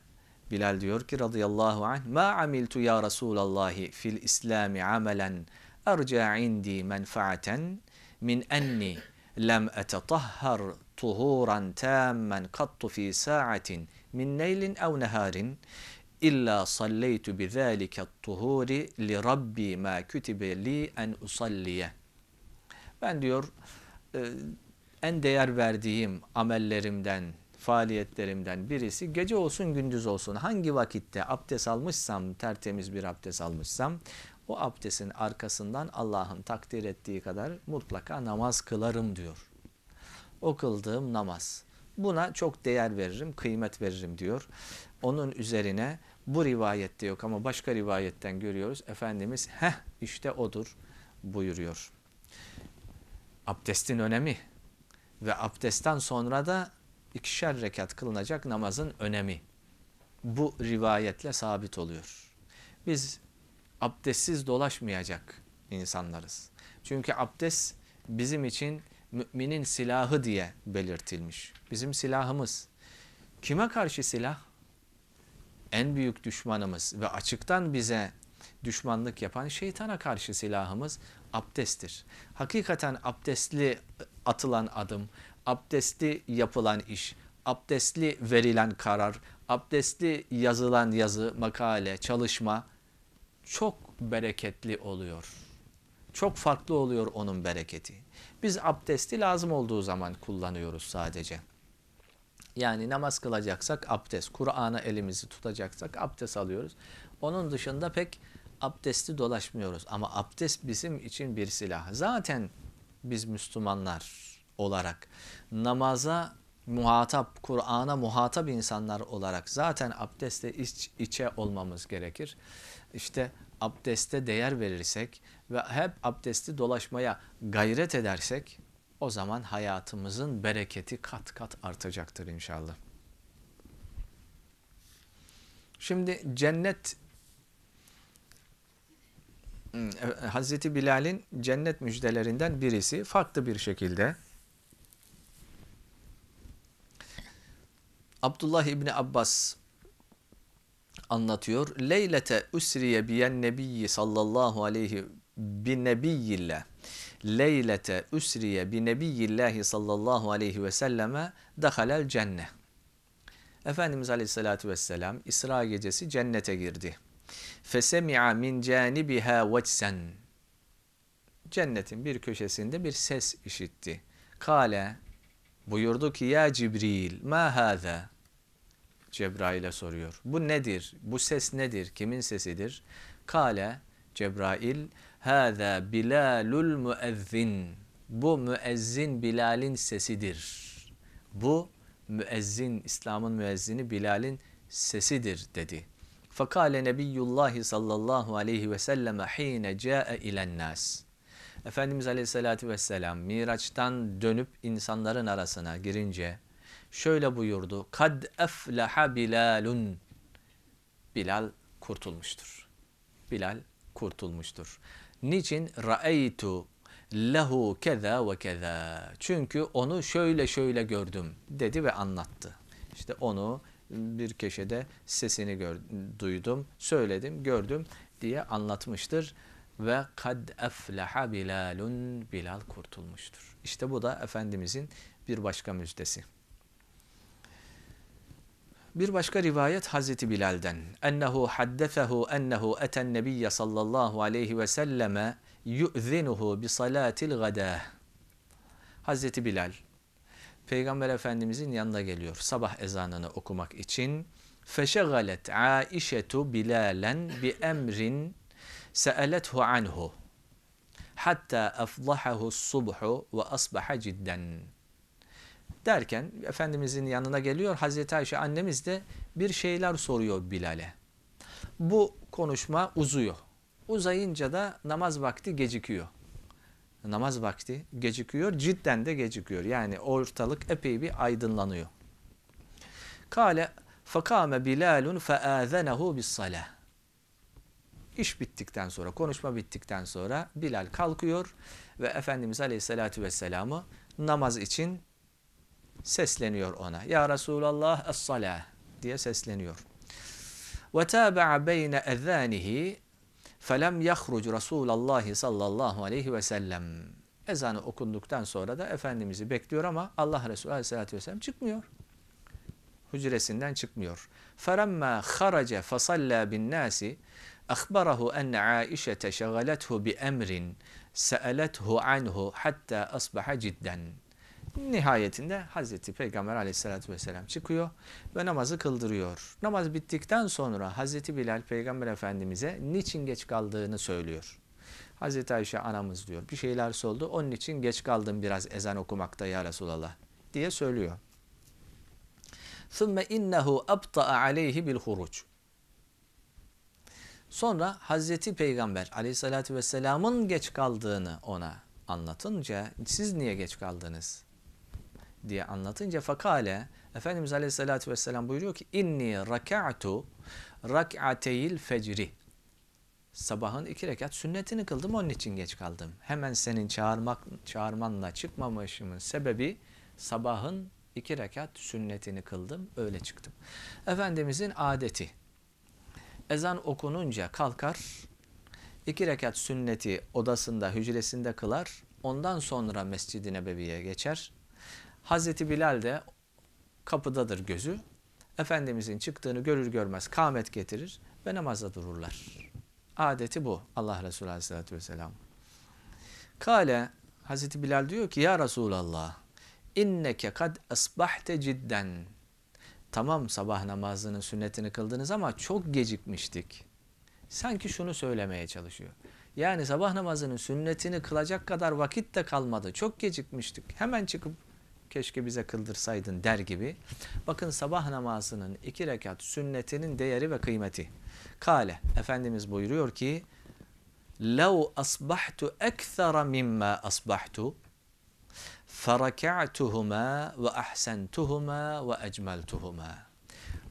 Bilal diyor ki radıyallahu anh ma amiltu ya Resulallahi fil İslami amelen erca indi menfaaten min enni lem etetahhar tuhuran tammen kattu fi saatin min neylin ev neharin İlla salleytu bi zâlike tuhuri li rabbi ma kütibe li en usalliye. Ben diyor e, en değer verdiğim amellerimden, faaliyetlerimden birisi gece olsun gündüz olsun hangi vakitte abdest almışsam, tertemiz bir abdest almışsam o abdestin arkasından Allah'ın takdir ettiği kadar mutlaka namaz kılarım diyor. O kıldığım namaz. Buna çok değer veririm, kıymet veririm diyor. Onun üzerine bu rivayette yok ama başka rivayetten görüyoruz. Efendimiz heh işte odur buyuruyor. Abdestin önemi ve abdestten sonra da ikişer rekat kılınacak namazın önemi. Bu rivayetle sabit oluyor. Biz abdestsiz dolaşmayacak insanlarız. Çünkü abdest bizim için müminin silahı diye belirtilmiş. Bizim silahımız. Kime karşı silah? en büyük düşmanımız ve açıktan bize düşmanlık yapan şeytana karşı silahımız abdesttir. Hakikaten abdestli atılan adım, abdestli yapılan iş, abdestli verilen karar, abdestli yazılan yazı, makale, çalışma çok bereketli oluyor. Çok farklı oluyor onun bereketi. Biz abdesti lazım olduğu zaman kullanıyoruz sadece. Yani namaz kılacaksak abdest, Kur'an'a elimizi tutacaksak abdest alıyoruz. Onun dışında pek abdesti dolaşmıyoruz. Ama abdest bizim için bir silah. Zaten biz Müslümanlar olarak namaza muhatap, Kur'an'a muhatap insanlar olarak zaten abdestle iç içe olmamız gerekir. İşte abdeste değer verirsek ve hep abdesti dolaşmaya gayret edersek o zaman hayatımızın bereketi kat kat artacaktır inşallah. Şimdi cennet Hazreti Bilal'in cennet müjdelerinden birisi farklı bir şekilde Abdullah İbni Abbas anlatıyor. Leylete üsriye biyen nebiyyi sallallahu aleyhi bi nebiyyillah leylete üsriye bi nebiyyillahi sallallahu aleyhi ve selleme dehalel cenne. Efendimiz aleyhissalatü vesselam İsra gecesi cennete girdi. Fesemi'a min canibiha vecsen. Cennetin bir köşesinde bir ses işitti. Kale buyurdu ki ya Cibril ma hâze. Cebrail'e soruyor. Bu nedir? Bu ses nedir? Kimin sesidir? Kale Cebrail Hâzâ Bilalul müezzin. Bu müezzin Bilal'in sesidir. Bu müezzin, İslam'ın müezzini Bilal'in sesidir dedi. Fakale Nebiyyullah sallallahu aleyhi ve selleme hine câe ilen nas. Efendimiz aleyhissalatü vesselam Miraç'tan dönüp insanların arasına girince şöyle buyurdu. Kad eflaha Bilalun. Bilal kurtulmuştur. Bilal kurtulmuştur. Niçin? Ra'eytu lehu keza ve keza. Çünkü onu şöyle şöyle gördüm dedi ve anlattı. İşte onu bir köşede sesini gör, duydum, söyledim, gördüm diye anlatmıştır. Ve kad efleha bilalun Bilal kurtulmuştur. İşte bu da Efendimizin bir başka müjdesi. Bir başka rivayet Hazreti Bilal'den. Ennehu haddefehu ennehu eten nebiyye sallallahu aleyhi ve selleme yu'zinuhu bi salatil gadâh. Hazreti Bilal Peygamber Efendimizin yanına geliyor sabah ezanını okumak için. Feşegalet Aişetu Bilalen bi emrin se'alethu anhu hatta aflahahu subhu ve asbaha cidden. Derken Efendimizin yanına geliyor Hazreti Ayşe annemiz de bir şeyler soruyor Bilal'e. Bu konuşma uzuyor. Uzayınca da namaz vakti gecikiyor. Namaz vakti gecikiyor, cidden de gecikiyor. Yani ortalık epey bir aydınlanıyor. Kale fakame Bilalun feazenehu bis salah. İş bittikten sonra, konuşma bittikten sonra Bilal kalkıyor ve Efendimiz Aleyhisselatü Vesselam'ı namaz için sesleniyor ona. Ya Resulallah es-salah diye sesleniyor. Ve taba'a beyne ezanihi felem yahruc Resulallah sallallahu aleyhi ve sellem. Ezanı okunduktan sonra da Efendimiz'i bekliyor ama Allah Resulü aleyhissalatü vesselam çıkmıyor. Hücresinden çıkmıyor. Feremma kharaca fasalla bin nasi akhbarahu enne Aişe şegalethu bi emrin se'alethu anhu hatta asbaha cidden. Nihayetinde Hazreti Peygamber aleyhissalatü vesselam çıkıyor ve namazı kıldırıyor. Namaz bittikten sonra Hazreti Bilal Peygamber Efendimiz'e niçin geç kaldığını söylüyor. Hazreti Ayşe anamız diyor bir şeyler soldu onun için geç kaldım biraz ezan okumakta ya Resulallah diye söylüyor. ثُمَّ اِنَّهُ أَبْطَأَ عَلَيْهِ بِالْخُرُجُ Sonra Hazreti Peygamber aleyhissalatü vesselamın geç kaldığını ona anlatınca siz niye geç kaldınız diye anlatınca fakale Efendimiz Aleyhisselatü Vesselam buyuruyor ki inni raka'tu rak'ateyil fecri sabahın iki rekat sünnetini kıldım onun için geç kaldım. Hemen senin çağırmak, çağırmanla çıkmamışımın sebebi sabahın iki rekat sünnetini kıldım öyle çıktım. Efendimizin adeti ezan okununca kalkar iki rekat sünneti odasında hücresinde kılar ondan sonra Mescid-i geçer Hazreti Bilal de kapıdadır gözü. Efendimizin çıktığını görür görmez kâmet getirir ve namaza dururlar. Adeti bu Allah Resulü Aleyhisselatü Vesselam. Kale Hazreti Bilal diyor ki ya Resulallah inneke kad asbahte cidden. Tamam sabah namazının sünnetini kıldınız ama çok gecikmiştik. Sanki şunu söylemeye çalışıyor. Yani sabah namazının sünnetini kılacak kadar vakit de kalmadı. Çok gecikmiştik. Hemen çıkıp keşke bize kıldırsaydın der gibi. Bakın sabah namazının iki rekat sünnetinin değeri ve kıymeti. Kale Efendimiz buyuruyor ki لَوْ أَصْبَحْتُ أَكْثَرَ مِمَّا أَصْبَحْتُ فَرَكَعْتُهُمَا وَأَحْسَنْتُهُمَا وَأَجْمَلْتُهُمَا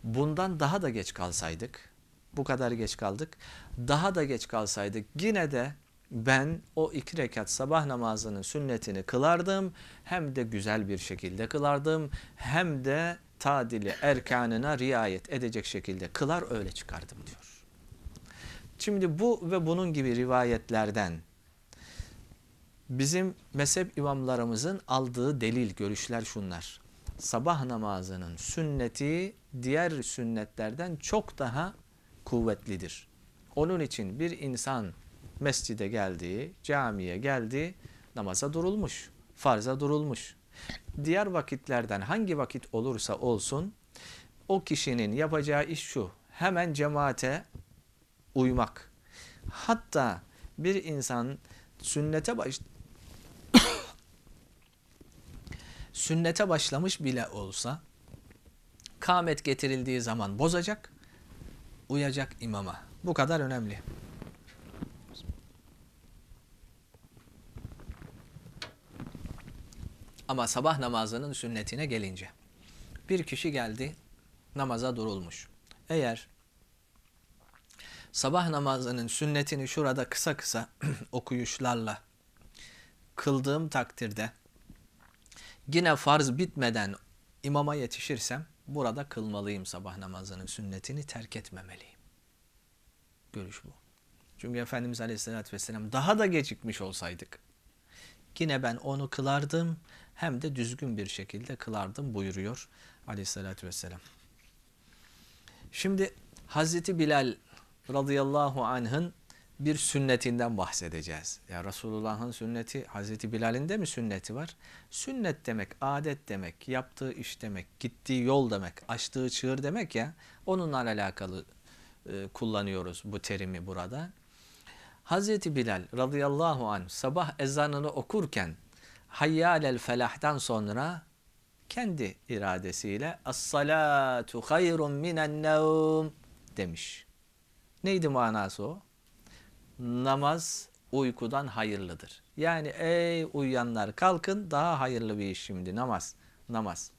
Bundan daha da geç kalsaydık, bu kadar geç kaldık, daha da geç kalsaydık yine de ben o iki rekat sabah namazının sünnetini kılardım. Hem de güzel bir şekilde kılardım. Hem de tadili erkanına riayet edecek şekilde kılar öyle çıkardım diyor. Şimdi bu ve bunun gibi rivayetlerden bizim mezhep imamlarımızın aldığı delil, görüşler şunlar. Sabah namazının sünneti diğer sünnetlerden çok daha kuvvetlidir. Onun için bir insan Mescide geldi, camiye geldi, namaza durulmuş, farza durulmuş. Diğer vakitlerden hangi vakit olursa olsun o kişinin yapacağı iş şu. Hemen cemaate uymak. Hatta bir insan sünnete baş *coughs* sünnete başlamış bile olsa kamet getirildiği zaman bozacak, uyacak imama. Bu kadar önemli. Ama sabah namazının sünnetine gelince bir kişi geldi namaza durulmuş. Eğer sabah namazının sünnetini şurada kısa kısa *clears throat* okuyuşlarla kıldığım takdirde yine farz bitmeden imama yetişirsem burada kılmalıyım sabah namazının sünnetini terk etmemeliyim. Görüş bu. Çünkü Efendimiz Aleyhisselatü Vesselam daha da gecikmiş olsaydık yine ben onu kılardım hem de düzgün bir şekilde kılardım buyuruyor aleyhissalatü vesselam. Şimdi Hazreti Bilal radıyallahu anh'ın bir sünnetinden bahsedeceğiz. Ya yani Resulullah'ın sünneti Hazreti Bilal'in de mi sünneti var? Sünnet demek, adet demek, yaptığı iş demek, gittiği yol demek, açtığı çığır demek ya. Onunla alakalı e, kullanıyoruz bu terimi burada. Hazreti Bilal radıyallahu anh sabah ezanını okurken hayyalel felahtan sonra kendi iradesiyle as-salatu hayrun minen demiş. Neydi manası o? Namaz uykudan hayırlıdır. Yani ey uyuyanlar kalkın daha hayırlı bir iş şimdi namaz. Namaz.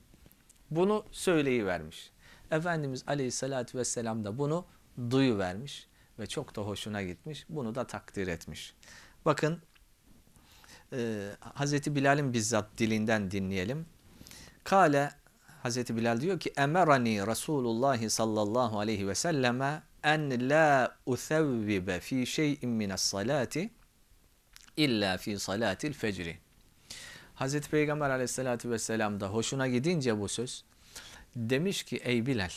Bunu söyleyi vermiş. Efendimiz Aleyhisselatü Vesselam da bunu duyu vermiş ve çok da hoşuna gitmiş. Bunu da takdir etmiş. Bakın ee, Hazreti Bilal'in bizzat dilinden dinleyelim. Kale Hazreti Bilal diyor ki "Emrani Resulullah sallallahu aleyhi ve selleme en la usevvibe fi şeyin mines salati illa fi salatil fecri. Hazreti Peygamber aleyhissalatü vesselam da hoşuna gidince bu söz demiş ki ey Bilal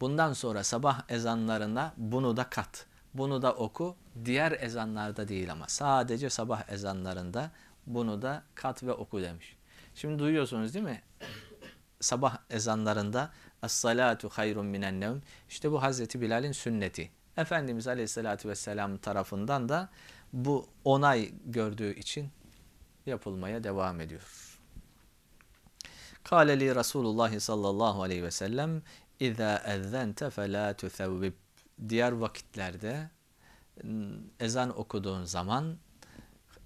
bundan sonra sabah ezanlarına bunu da kat. Bunu da oku. Diğer ezanlarda değil ama sadece sabah ezanlarında bunu da kat ve oku demiş. Şimdi duyuyorsunuz değil mi? Sabah ezanlarında Es-salatu hayrun minen nevm. İşte bu Hazreti Bilal'in sünneti. Efendimiz Aleyhisselatü Vesselam tarafından da bu onay gördüğü için yapılmaya devam ediyor. Kale li Resulullah sallallahu aleyhi ve sellem İza ezzente felâ tüsevvib. Diğer vakitlerde ezan okuduğun zaman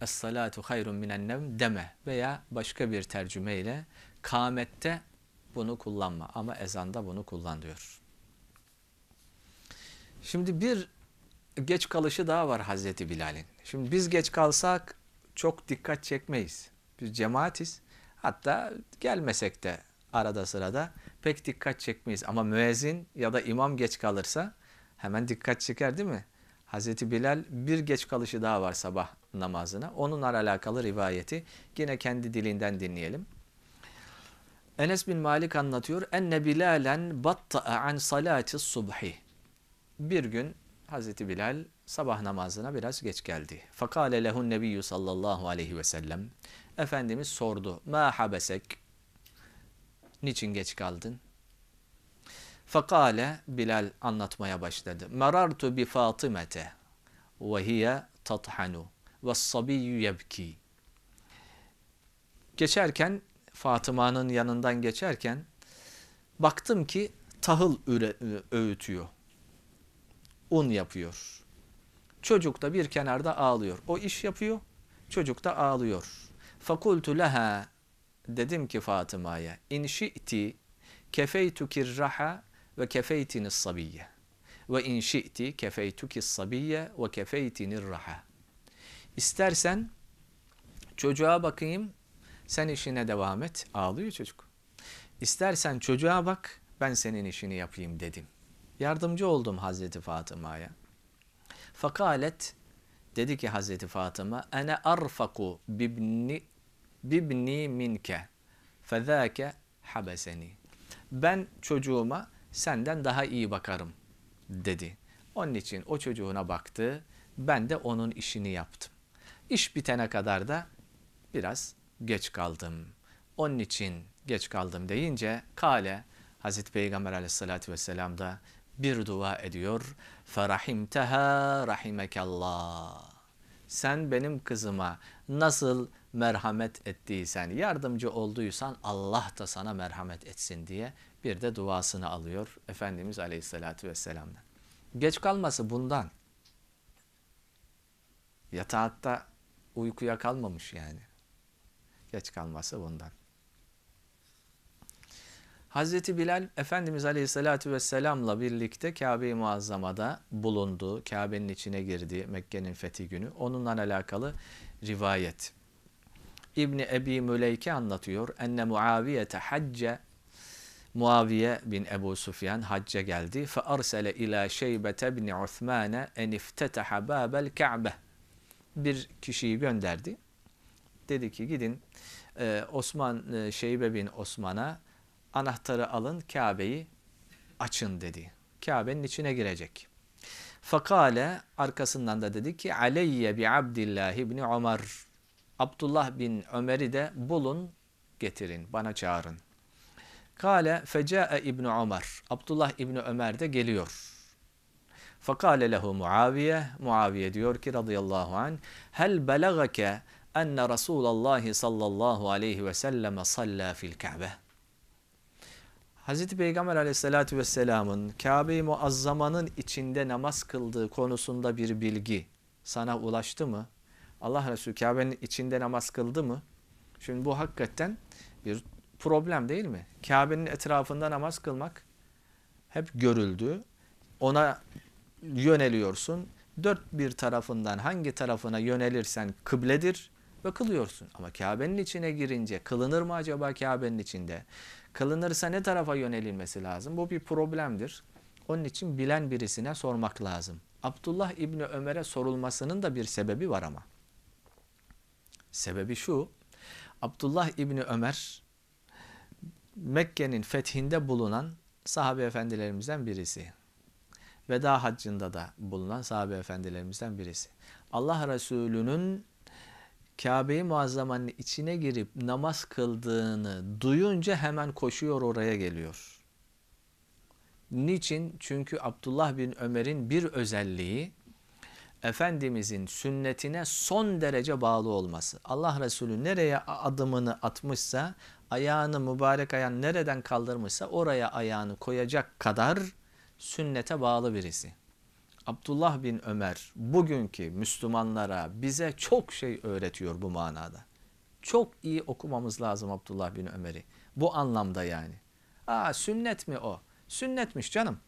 es-salatu hayrun minen nevm deme veya başka bir tercümeyle kamette bunu kullanma ama ezanda bunu kullan diyor. Şimdi bir geç kalışı daha var Hazreti Bilal'in. Şimdi biz geç kalsak çok dikkat çekmeyiz. Biz cemaatiz. Hatta gelmesek de arada sırada pek dikkat çekmeyiz. Ama müezzin ya da imam geç kalırsa hemen dikkat çeker değil mi? Hazreti Bilal bir geç kalışı daha var sabah namazına. Onunla alakalı rivayeti yine kendi dilinden dinleyelim. Enes bin Malik anlatıyor. Enne Bilalen batta'a an salati subhi. Bir gün Hazreti Bilal sabah namazına biraz geç geldi. Fakale lehun nebiyyü sallallahu aleyhi ve sellem. Efendimiz sordu. Ma habesek? Niçin geç kaldın? Fakale Bilal anlatmaya başladı. Merartu bi Fatimete ve hiye tathanu ve sabiyyü yebki. Geçerken Fatıma'nın yanından geçerken baktım ki tahıl öğütüyor. Un yapıyor. Çocuk da bir kenarda ağlıyor. O iş yapıyor. Çocuk da ağlıyor. Fakultu leha dedim ki Fatıma'ya inşi'ti kefeytukir raha ve kefeytinis sabiyye ve inşi'ti kefeytukis sabiyye ve kefeytinir raha İstersen çocuğa bakayım sen işine devam et. Ağlıyor çocuk. İstersen çocuğa bak ben senin işini yapayım dedim. Yardımcı oldum Hazreti Fatıma'ya. Fakalet dedi ki Hazreti Fatıma ene arfaku bibni bibni minke fezâke habeseni. Ben çocuğuma senden daha iyi bakarım dedi. Onun için o çocuğuna baktı. Ben de onun işini yaptım. İş bitene kadar da biraz geç kaldım. Onun için geç kaldım deyince kale Hazreti Peygamber aleyhissalatü vesselam da bir dua ediyor. Ferahimteha rahimekallah. Sen benim kızıma nasıl merhamet ettiysen, yardımcı olduysan Allah da sana merhamet etsin diye bir de duasını alıyor Efendimiz Aleyhisselatü Vesselam'dan. Geç kalması bundan. Yatağatta uykuya kalmamış yani. Geç kalmazsa bundan. Hazreti Bilal Efendimiz Aleyhisselatü Vesselam'la birlikte Kabe-i Muazzama'da bulundu. Kabe'nin içine girdi Mekke'nin fethi günü. Onunla alakalı rivayet. İbni Ebi Müleyke anlatıyor. Enne Muaviyete hacce Muaviye bin Ebu Sufyan hacca geldi. Fe arsele ila şeybete bin Uthmane en iftetaha babel ka'be bir kişiyi gönderdi. Dedi ki gidin e, Osman e, Şeybe bin Osman'a anahtarı alın Kabe'yi açın dedi. Kabe'nin içine girecek. Fakale arkasından da dedi ki aleyye bi Abdullah ibn Ömer. Abdullah bin Ömer'i de bulun getirin bana çağırın. Kale fecae İbni Ömer. Abdullah İbni Ömer de geliyor. Fakale lehu Muaviye. Muaviye diyor ki radıyallahu an hel belagake enne Resulallah sallallahu aleyhi ve selleme salla fil Kabe. Hazreti Peygamber aleyhissalatü vesselamın Kabe-i Muazzama'nın içinde namaz kıldığı konusunda bir bilgi sana ulaştı mı? Allah Resulü Kabe'nin içinde namaz kıldı mı? Şimdi bu hakikaten bir problem değil mi? Kabe'nin etrafında namaz kılmak hep görüldü. Ona yöneliyorsun. Dört bir tarafından hangi tarafına yönelirsen kıbledir ve kılıyorsun. Ama Kabe'nin içine girince kılınır mı acaba Kabe'nin içinde? Kılınırsa ne tarafa yönelilmesi lazım? Bu bir problemdir. Onun için bilen birisine sormak lazım. Abdullah İbni Ömer'e sorulmasının da bir sebebi var ama. Sebebi şu. Abdullah İbni Ömer Mekke'nin fethinde bulunan sahabe efendilerimizden birisi veda haccında da bulunan sahabe efendilerimizden birisi. Allah Resulü'nün Kabe-i Muazzama'nın içine girip namaz kıldığını duyunca hemen koşuyor oraya geliyor. Niçin? Çünkü Abdullah bin Ömer'in bir özelliği Efendimizin sünnetine son derece bağlı olması. Allah Resulü nereye adımını atmışsa, ayağını mübarek ayağını nereden kaldırmışsa oraya ayağını koyacak kadar sünnete bağlı birisi. Abdullah bin Ömer bugünkü Müslümanlara bize çok şey öğretiyor bu manada. Çok iyi okumamız lazım Abdullah bin Ömer'i. Bu anlamda yani. Aa sünnet mi o? Sünnetmiş canım.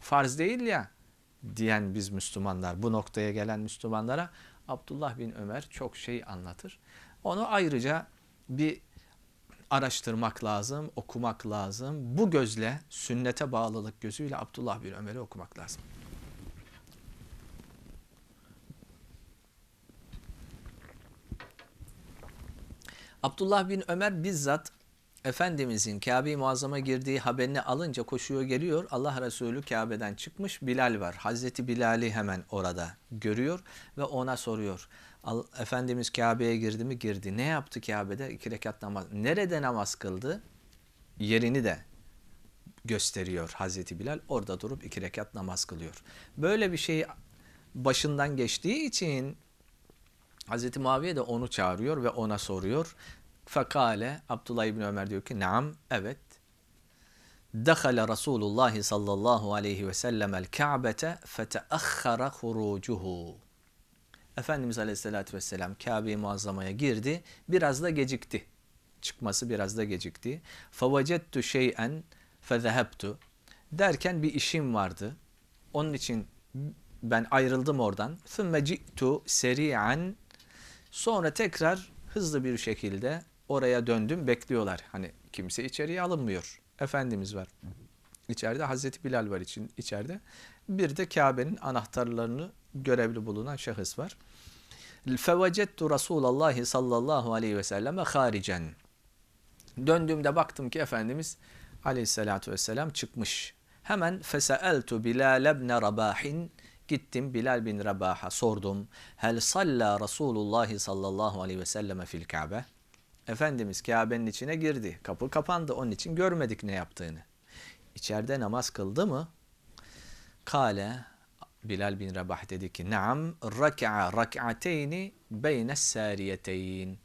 Farz değil ya diyen biz Müslümanlar, bu noktaya gelen Müslümanlara Abdullah bin Ömer çok şey anlatır. Onu ayrıca bir araştırmak lazım, okumak lazım. Bu gözle, sünnete bağlılık gözüyle Abdullah bin Ömer'i okumak lazım. Abdullah bin Ömer bizzat Efendimizin Kabe-i Muazzam'a girdiği haberini alınca koşuyor geliyor. Allah Resulü Kabe'den çıkmış Bilal var. Hazreti Bilal'i hemen orada görüyor ve ona soruyor. Efendimiz Kabe'ye girdi mi? Girdi. Ne yaptı Kabe'de? İki rekat namaz. Nerede namaz kıldı? Yerini de gösteriyor Hazreti Bilal. Orada durup iki rekat namaz kılıyor. Böyle bir şey başından geçtiği için Hazreti Muaviye de onu çağırıyor ve ona soruyor. Fekale Abdullah İbni Ömer diyor ki naam evet. Dekhala Rasulullah sallallahu aleyhi ve sellem el Ka'bete feteahhara hurucuhu. Efendimiz aleyhissalatü vesselam Kabe-i Muazzama'ya girdi. Biraz da gecikti. Çıkması biraz da gecikti. Favacettu şeyen fezehebtu. Derken bir işim vardı. Onun için ben ayrıldım oradan. Sümme ci'tu seri'an. Sonra tekrar hızlı bir şekilde Oraya döndüm bekliyorlar. Hani kimse içeriye alınmıyor. Efendimiz var. İçeride Hazreti Bilal var için içeride. Bir de Kabe'nin anahtarlarını görevli bulunan şahıs var. Fevecettu Resulallah sallallahu aleyhi ve selleme haricen. Döndüğümde baktım ki Efendimiz aleyhissalatu vesselam çıkmış. Hemen feseeltu Bilal ibn Rabahin gittim Bilal bin Rabah'a sordum. Hel salla Resulullah sallallahu aleyhi ve selleme fil Kabe? Efendimiz Kabe'nin içine girdi. Kapı kapandı. Onun için görmedik ne yaptığını. İçeride namaz kıldı mı? Kale Bilal bin Rabah dedi ki Naam raka'a rak'ateyni beyne sariyeteyn.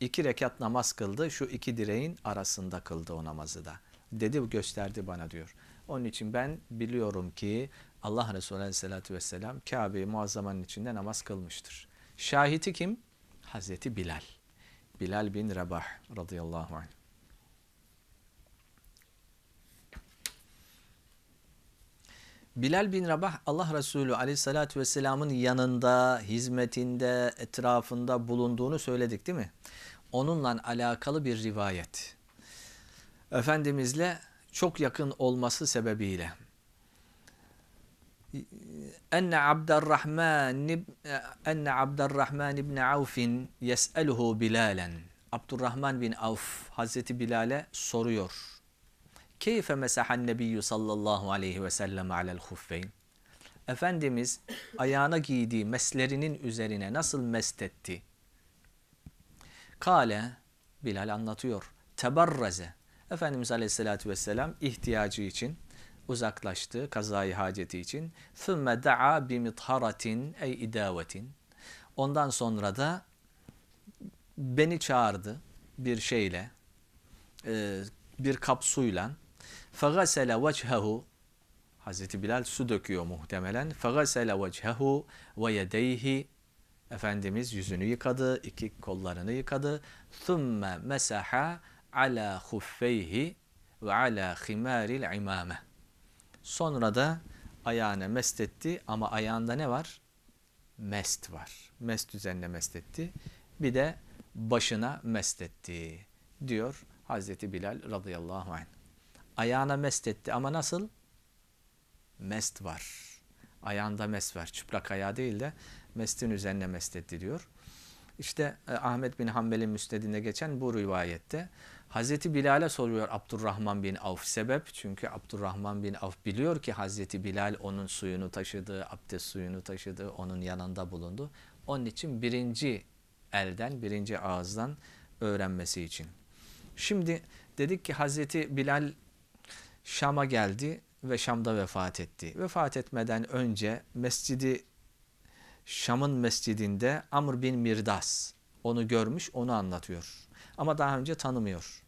İki rekat namaz kıldı. Şu iki direğin arasında kıldı o namazı da. Dedi gösterdi bana diyor. Onun için ben biliyorum ki Allah Resulü Aleyhisselatü Vesselam Kabe-i Muazzama'nın içinde namaz kılmıştır. Şahiti kim? Hazreti Bilal. Bilal bin Rabah radıyallahu anh. Bilal bin Rabah Allah Resulü aleyhissalatü vesselamın yanında, hizmetinde, etrafında bulunduğunu söyledik değil mi? Onunla alakalı bir rivayet. Efendimizle çok yakın olması sebebiyle enne Abdurrahman eh, enne Abdurrahman ibn Avf'in yes'eluhu Bilalen. Abdurrahman bin Avf Hazreti Bilal'e soruyor. Keyfe mesahan nebiyyü sallallahu aleyhi ve sellem alel huffeyn. Efendimiz ayağına giydiği meslerinin üzerine nasıl mestetti? Kale, Bilal anlatıyor. Tebarraze. Efendimiz aleyhissalatü vesselam ihtiyacı için uzaklaştı kazayı haceti için. ثُمَّ دَعَا بِمِطْهَرَةٍ اَيْ اِدَاوَةٍ Ondan sonra da beni çağırdı bir şeyle, e, bir kap suyla. فَغَسَلَ وَجْهَهُ Hazreti Bilal su döküyor muhtemelen. فَغَسَلَ وَجْهَهُ وَيَدَيْهِ Efendimiz yüzünü yıkadı, iki kollarını yıkadı. ثُمَّ مَسَحَ عَلَى خُفَّيْهِ ve ala himaril imame. Sonra da ayağını mest etti ama ayağında ne var? Mest var. Mest üzerine mest etti. Bir de başına mest etti diyor Hazreti Bilal radıyallahu anh. Ayağına mest etti ama nasıl? Mest var. Ayağında mest var. Çıplak ayağı değil de mestin üzerine mest etti diyor. İşte e, Ahmet bin Hanbel'in müstedinde geçen bu rivayette Hazreti Bilal'e soruyor Abdurrahman bin Avf sebep. Çünkü Abdurrahman bin Avf biliyor ki Hazreti Bilal onun suyunu taşıdı, abdest suyunu taşıdı, onun yanında bulundu. Onun için birinci elden, birinci ağızdan öğrenmesi için. Şimdi dedik ki Hazreti Bilal Şam'a geldi ve Şam'da vefat etti. Vefat etmeden önce mescidi Şam'ın mescidinde Amr bin Mirdas onu görmüş, onu anlatıyor. Ama daha önce tanımıyor.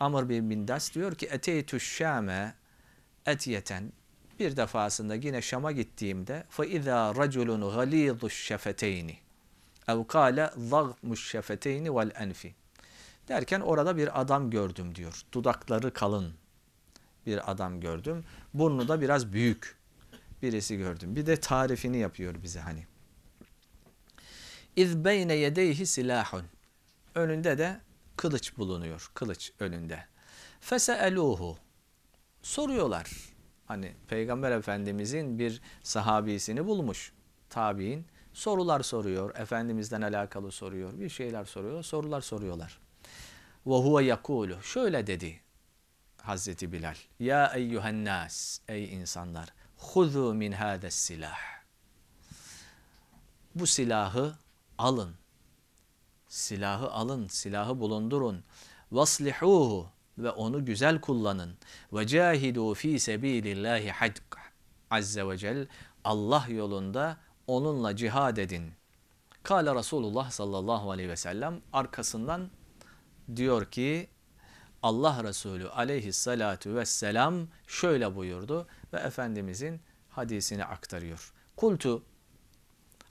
Amr bin Bindas diyor ki eteytü şame etiyeten bir defasında yine Şam'a gittiğimde fe izâ raculun galîzu şefeteyni ev kâle zagmuş şefeteyni vel enfi derken orada bir adam gördüm diyor. Dudakları kalın bir adam gördüm. Burnu da biraz büyük birisi gördüm. Bir de tarifini yapıyor bize hani. İz beyne yedeyhi silahun. Önünde de kılıç bulunuyor. Kılıç önünde. Fese'eluhu. Soruyorlar. Hani Peygamber Efendimizin bir sahabisini bulmuş. Tabi'in sorular soruyor. Efendimizden alakalı soruyor. Bir şeyler soruyor. Sorular soruyorlar. Ve huve yakulu. Şöyle dedi Hazreti Bilal. Ya eyyühennas. Ey insanlar. Huzu min hades silah. Bu silahı alın. Silahı alın, silahı bulundurun. Vaslihuhu ve onu güzel kullanın. Ve cahidu fi sebilillahi hadk azze ve cel Allah yolunda onunla cihad edin. Kale Resulullah sallallahu aleyhi ve sellem arkasından diyor ki Allah Resulü aleyhissalatu vesselam şöyle buyurdu ve Efendimizin hadisini aktarıyor. Kultu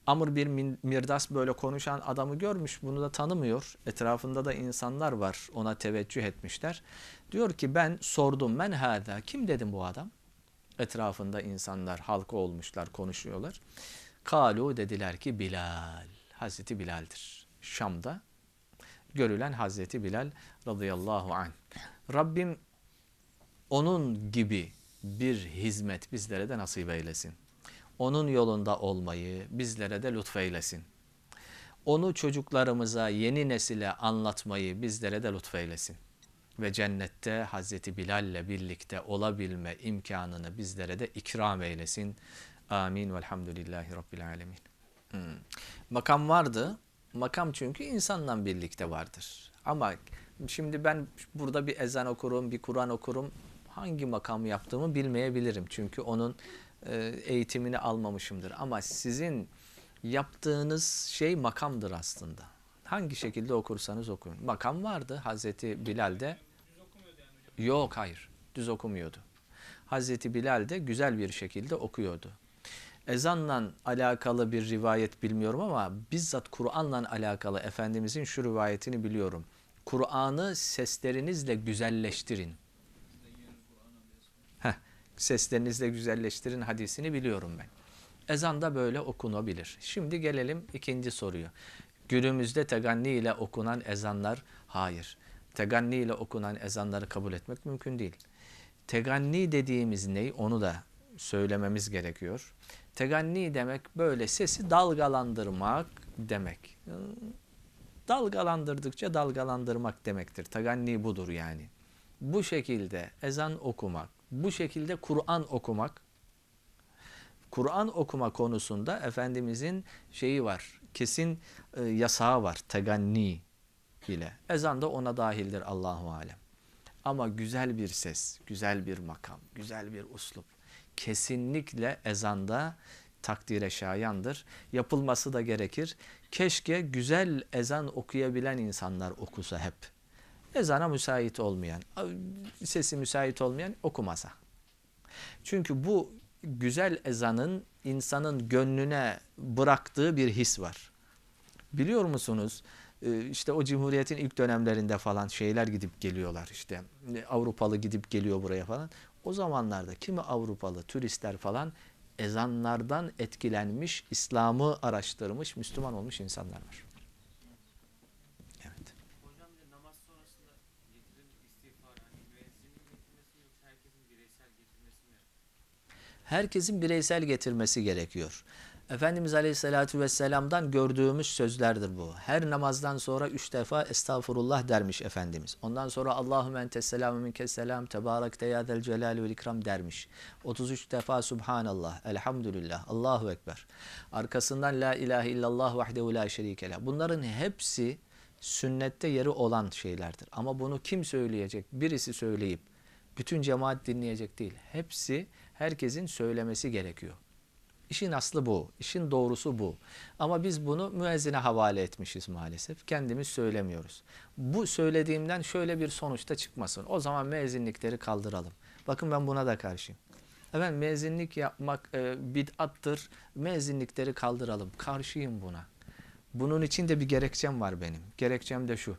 Amr bir Mirdas böyle konuşan adamı görmüş. Bunu da tanımıyor. Etrafında da insanlar var. Ona teveccüh etmişler. Diyor ki ben sordum. Men hâdâ. Kim dedim bu adam? Etrafında insanlar, halka olmuşlar, konuşuyorlar. Kalu dediler ki Bilal. Hazreti Bilal'dir. Şam'da görülen Hazreti Bilal radıyallahu anh. Rabbim onun gibi bir hizmet bizlere de nasip eylesin onun yolunda olmayı bizlere de lütfeylesin. Onu çocuklarımıza, yeni nesile anlatmayı bizlere de lütfeylesin. Ve cennette Hazreti Bilal'le birlikte olabilme imkanını bizlere de ikram eylesin. Amin. Velhamdülillahi Rabbil Alemin. Hmm. Makam vardı. Makam çünkü insanla birlikte vardır. Ama şimdi ben burada bir ezan okurum, bir Kur'an okurum. Hangi makamı yaptığımı bilmeyebilirim. Çünkü onun e, eğitimini almamışımdır. Ama sizin yaptığınız şey makamdır aslında. Hangi şekilde okursanız okuyun. Makam vardı Hazreti Bilal'de. Yok hayır düz okumuyordu. Hazreti Bilal de güzel bir şekilde okuyordu. Ezanla alakalı bir rivayet bilmiyorum ama bizzat Kur'an'la alakalı Efendimizin şu rivayetini biliyorum. Kur'an'ı seslerinizle güzelleştirin seslerinizle güzelleştirin hadisini biliyorum ben. Ezan da böyle okunabilir. Şimdi gelelim ikinci soruyu. Günümüzde teganni ile okunan ezanlar hayır. Teganni ile okunan ezanları kabul etmek mümkün değil. Teganni dediğimiz ney onu da söylememiz gerekiyor. Teganni demek böyle sesi dalgalandırmak demek. Dalgalandırdıkça dalgalandırmak demektir. Teganni budur yani. Bu şekilde ezan okumak, bu şekilde Kur'an okumak, Kur'an okuma konusunda Efendimizin şeyi var, kesin e, yasağı var, teganni ile. Ezan da ona dahildir Allahu Alem. Ama güzel bir ses, güzel bir makam, güzel bir uslup kesinlikle ezanda takdire şayandır. Yapılması da gerekir. Keşke güzel ezan okuyabilen insanlar okusa hep ezana müsait olmayan, sesi müsait olmayan okumasa. Çünkü bu güzel ezanın insanın gönlüne bıraktığı bir his var. Biliyor musunuz? Ee, işte o cumhuriyetin ilk dönemlerinde falan şeyler gidip geliyorlar işte Avrupalı gidip geliyor buraya falan. O zamanlarda kimi Avrupalı turistler falan ezanlardan etkilenmiş, İslam'ı araştırmış, Müslüman olmuş insanlar var. herkesin bireysel getirmesi gerekiyor. Efendimiz Aleyhisselatü Vesselam'dan gördüğümüz sözlerdir bu. Her namazdan sonra üç defa estağfurullah dermiş Efendimiz. Ondan sonra Allahümme entes selamu minkes selam tebarek teyazel celal ve ikram dermiş. 33 defa Subhanallah, Elhamdülillah, Allahu Ekber. Arkasından La ilahe illallah vahdehu la şerikele. Bunların hepsi sünnette yeri olan şeylerdir. Ama bunu kim söyleyecek? Birisi söyleyip bütün cemaat dinleyecek değil. Hepsi herkesin söylemesi gerekiyor. İşin aslı bu, işin doğrusu bu. Ama biz bunu müezzine havale etmişiz maalesef. Kendimiz söylemiyoruz. Bu söylediğimden şöyle bir sonuçta çıkmasın. O zaman müezzinlikleri kaldıralım. Bakın ben buna da karşıyım. Efendim mezinlik yapmak e, bid'attır. Mezinlikleri kaldıralım. Karşıyım buna. Bunun için de bir gerekçem var benim. Gerekçem de şu.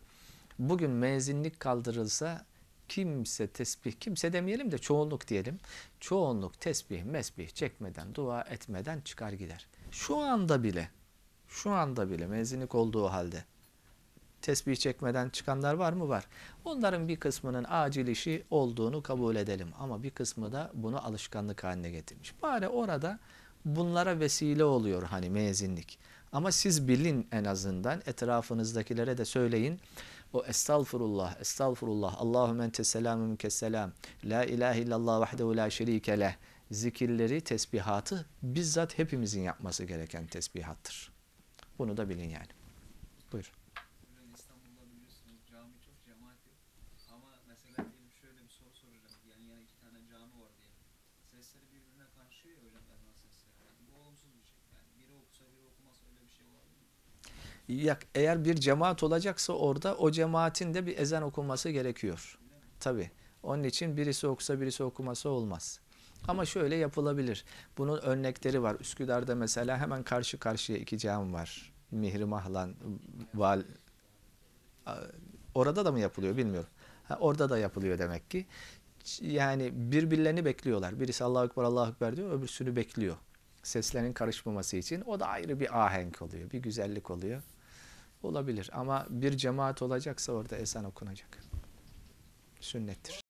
Bugün mezinlik kaldırılsa kimse tesbih, kimse demeyelim de çoğunluk diyelim. Çoğunluk tesbih, mesbih çekmeden, dua etmeden çıkar gider. Şu anda bile, şu anda bile mezinlik olduğu halde tesbih çekmeden çıkanlar var mı? Var. Onların bir kısmının acil işi olduğunu kabul edelim. Ama bir kısmı da bunu alışkanlık haline getirmiş. Bari orada bunlara vesile oluyor hani mezinlik. Ama siz bilin en azından etrafınızdakilere de söyleyin. O estağfurullah, estağfurullah, Allahümme ente selamu minke selam, la ilahe illallah vahdehu la şerike leh zikirleri, tesbihatı bizzat hepimizin yapması gereken tesbihattır. Bunu da bilin yani. Buyur. eğer bir cemaat olacaksa orada o cemaatin de bir ezan okunması gerekiyor. Tabi. Onun için birisi okusa birisi okuması olmaz. Ama şöyle yapılabilir. Bunun örnekleri var. Üsküdar'da mesela hemen karşı karşıya iki cam var. Mihrimahlan Val orada da mı yapılıyor bilmiyorum. Ha, orada da yapılıyor demek ki. Yani birbirlerini bekliyorlar. Birisi Allahu Ekber Allahu Ekber diyor, öbürsünü bekliyor. Seslerin karışmaması için. O da ayrı bir ahenk oluyor, bir güzellik oluyor olabilir. Ama bir cemaat olacaksa orada ezan okunacak. Sünnettir.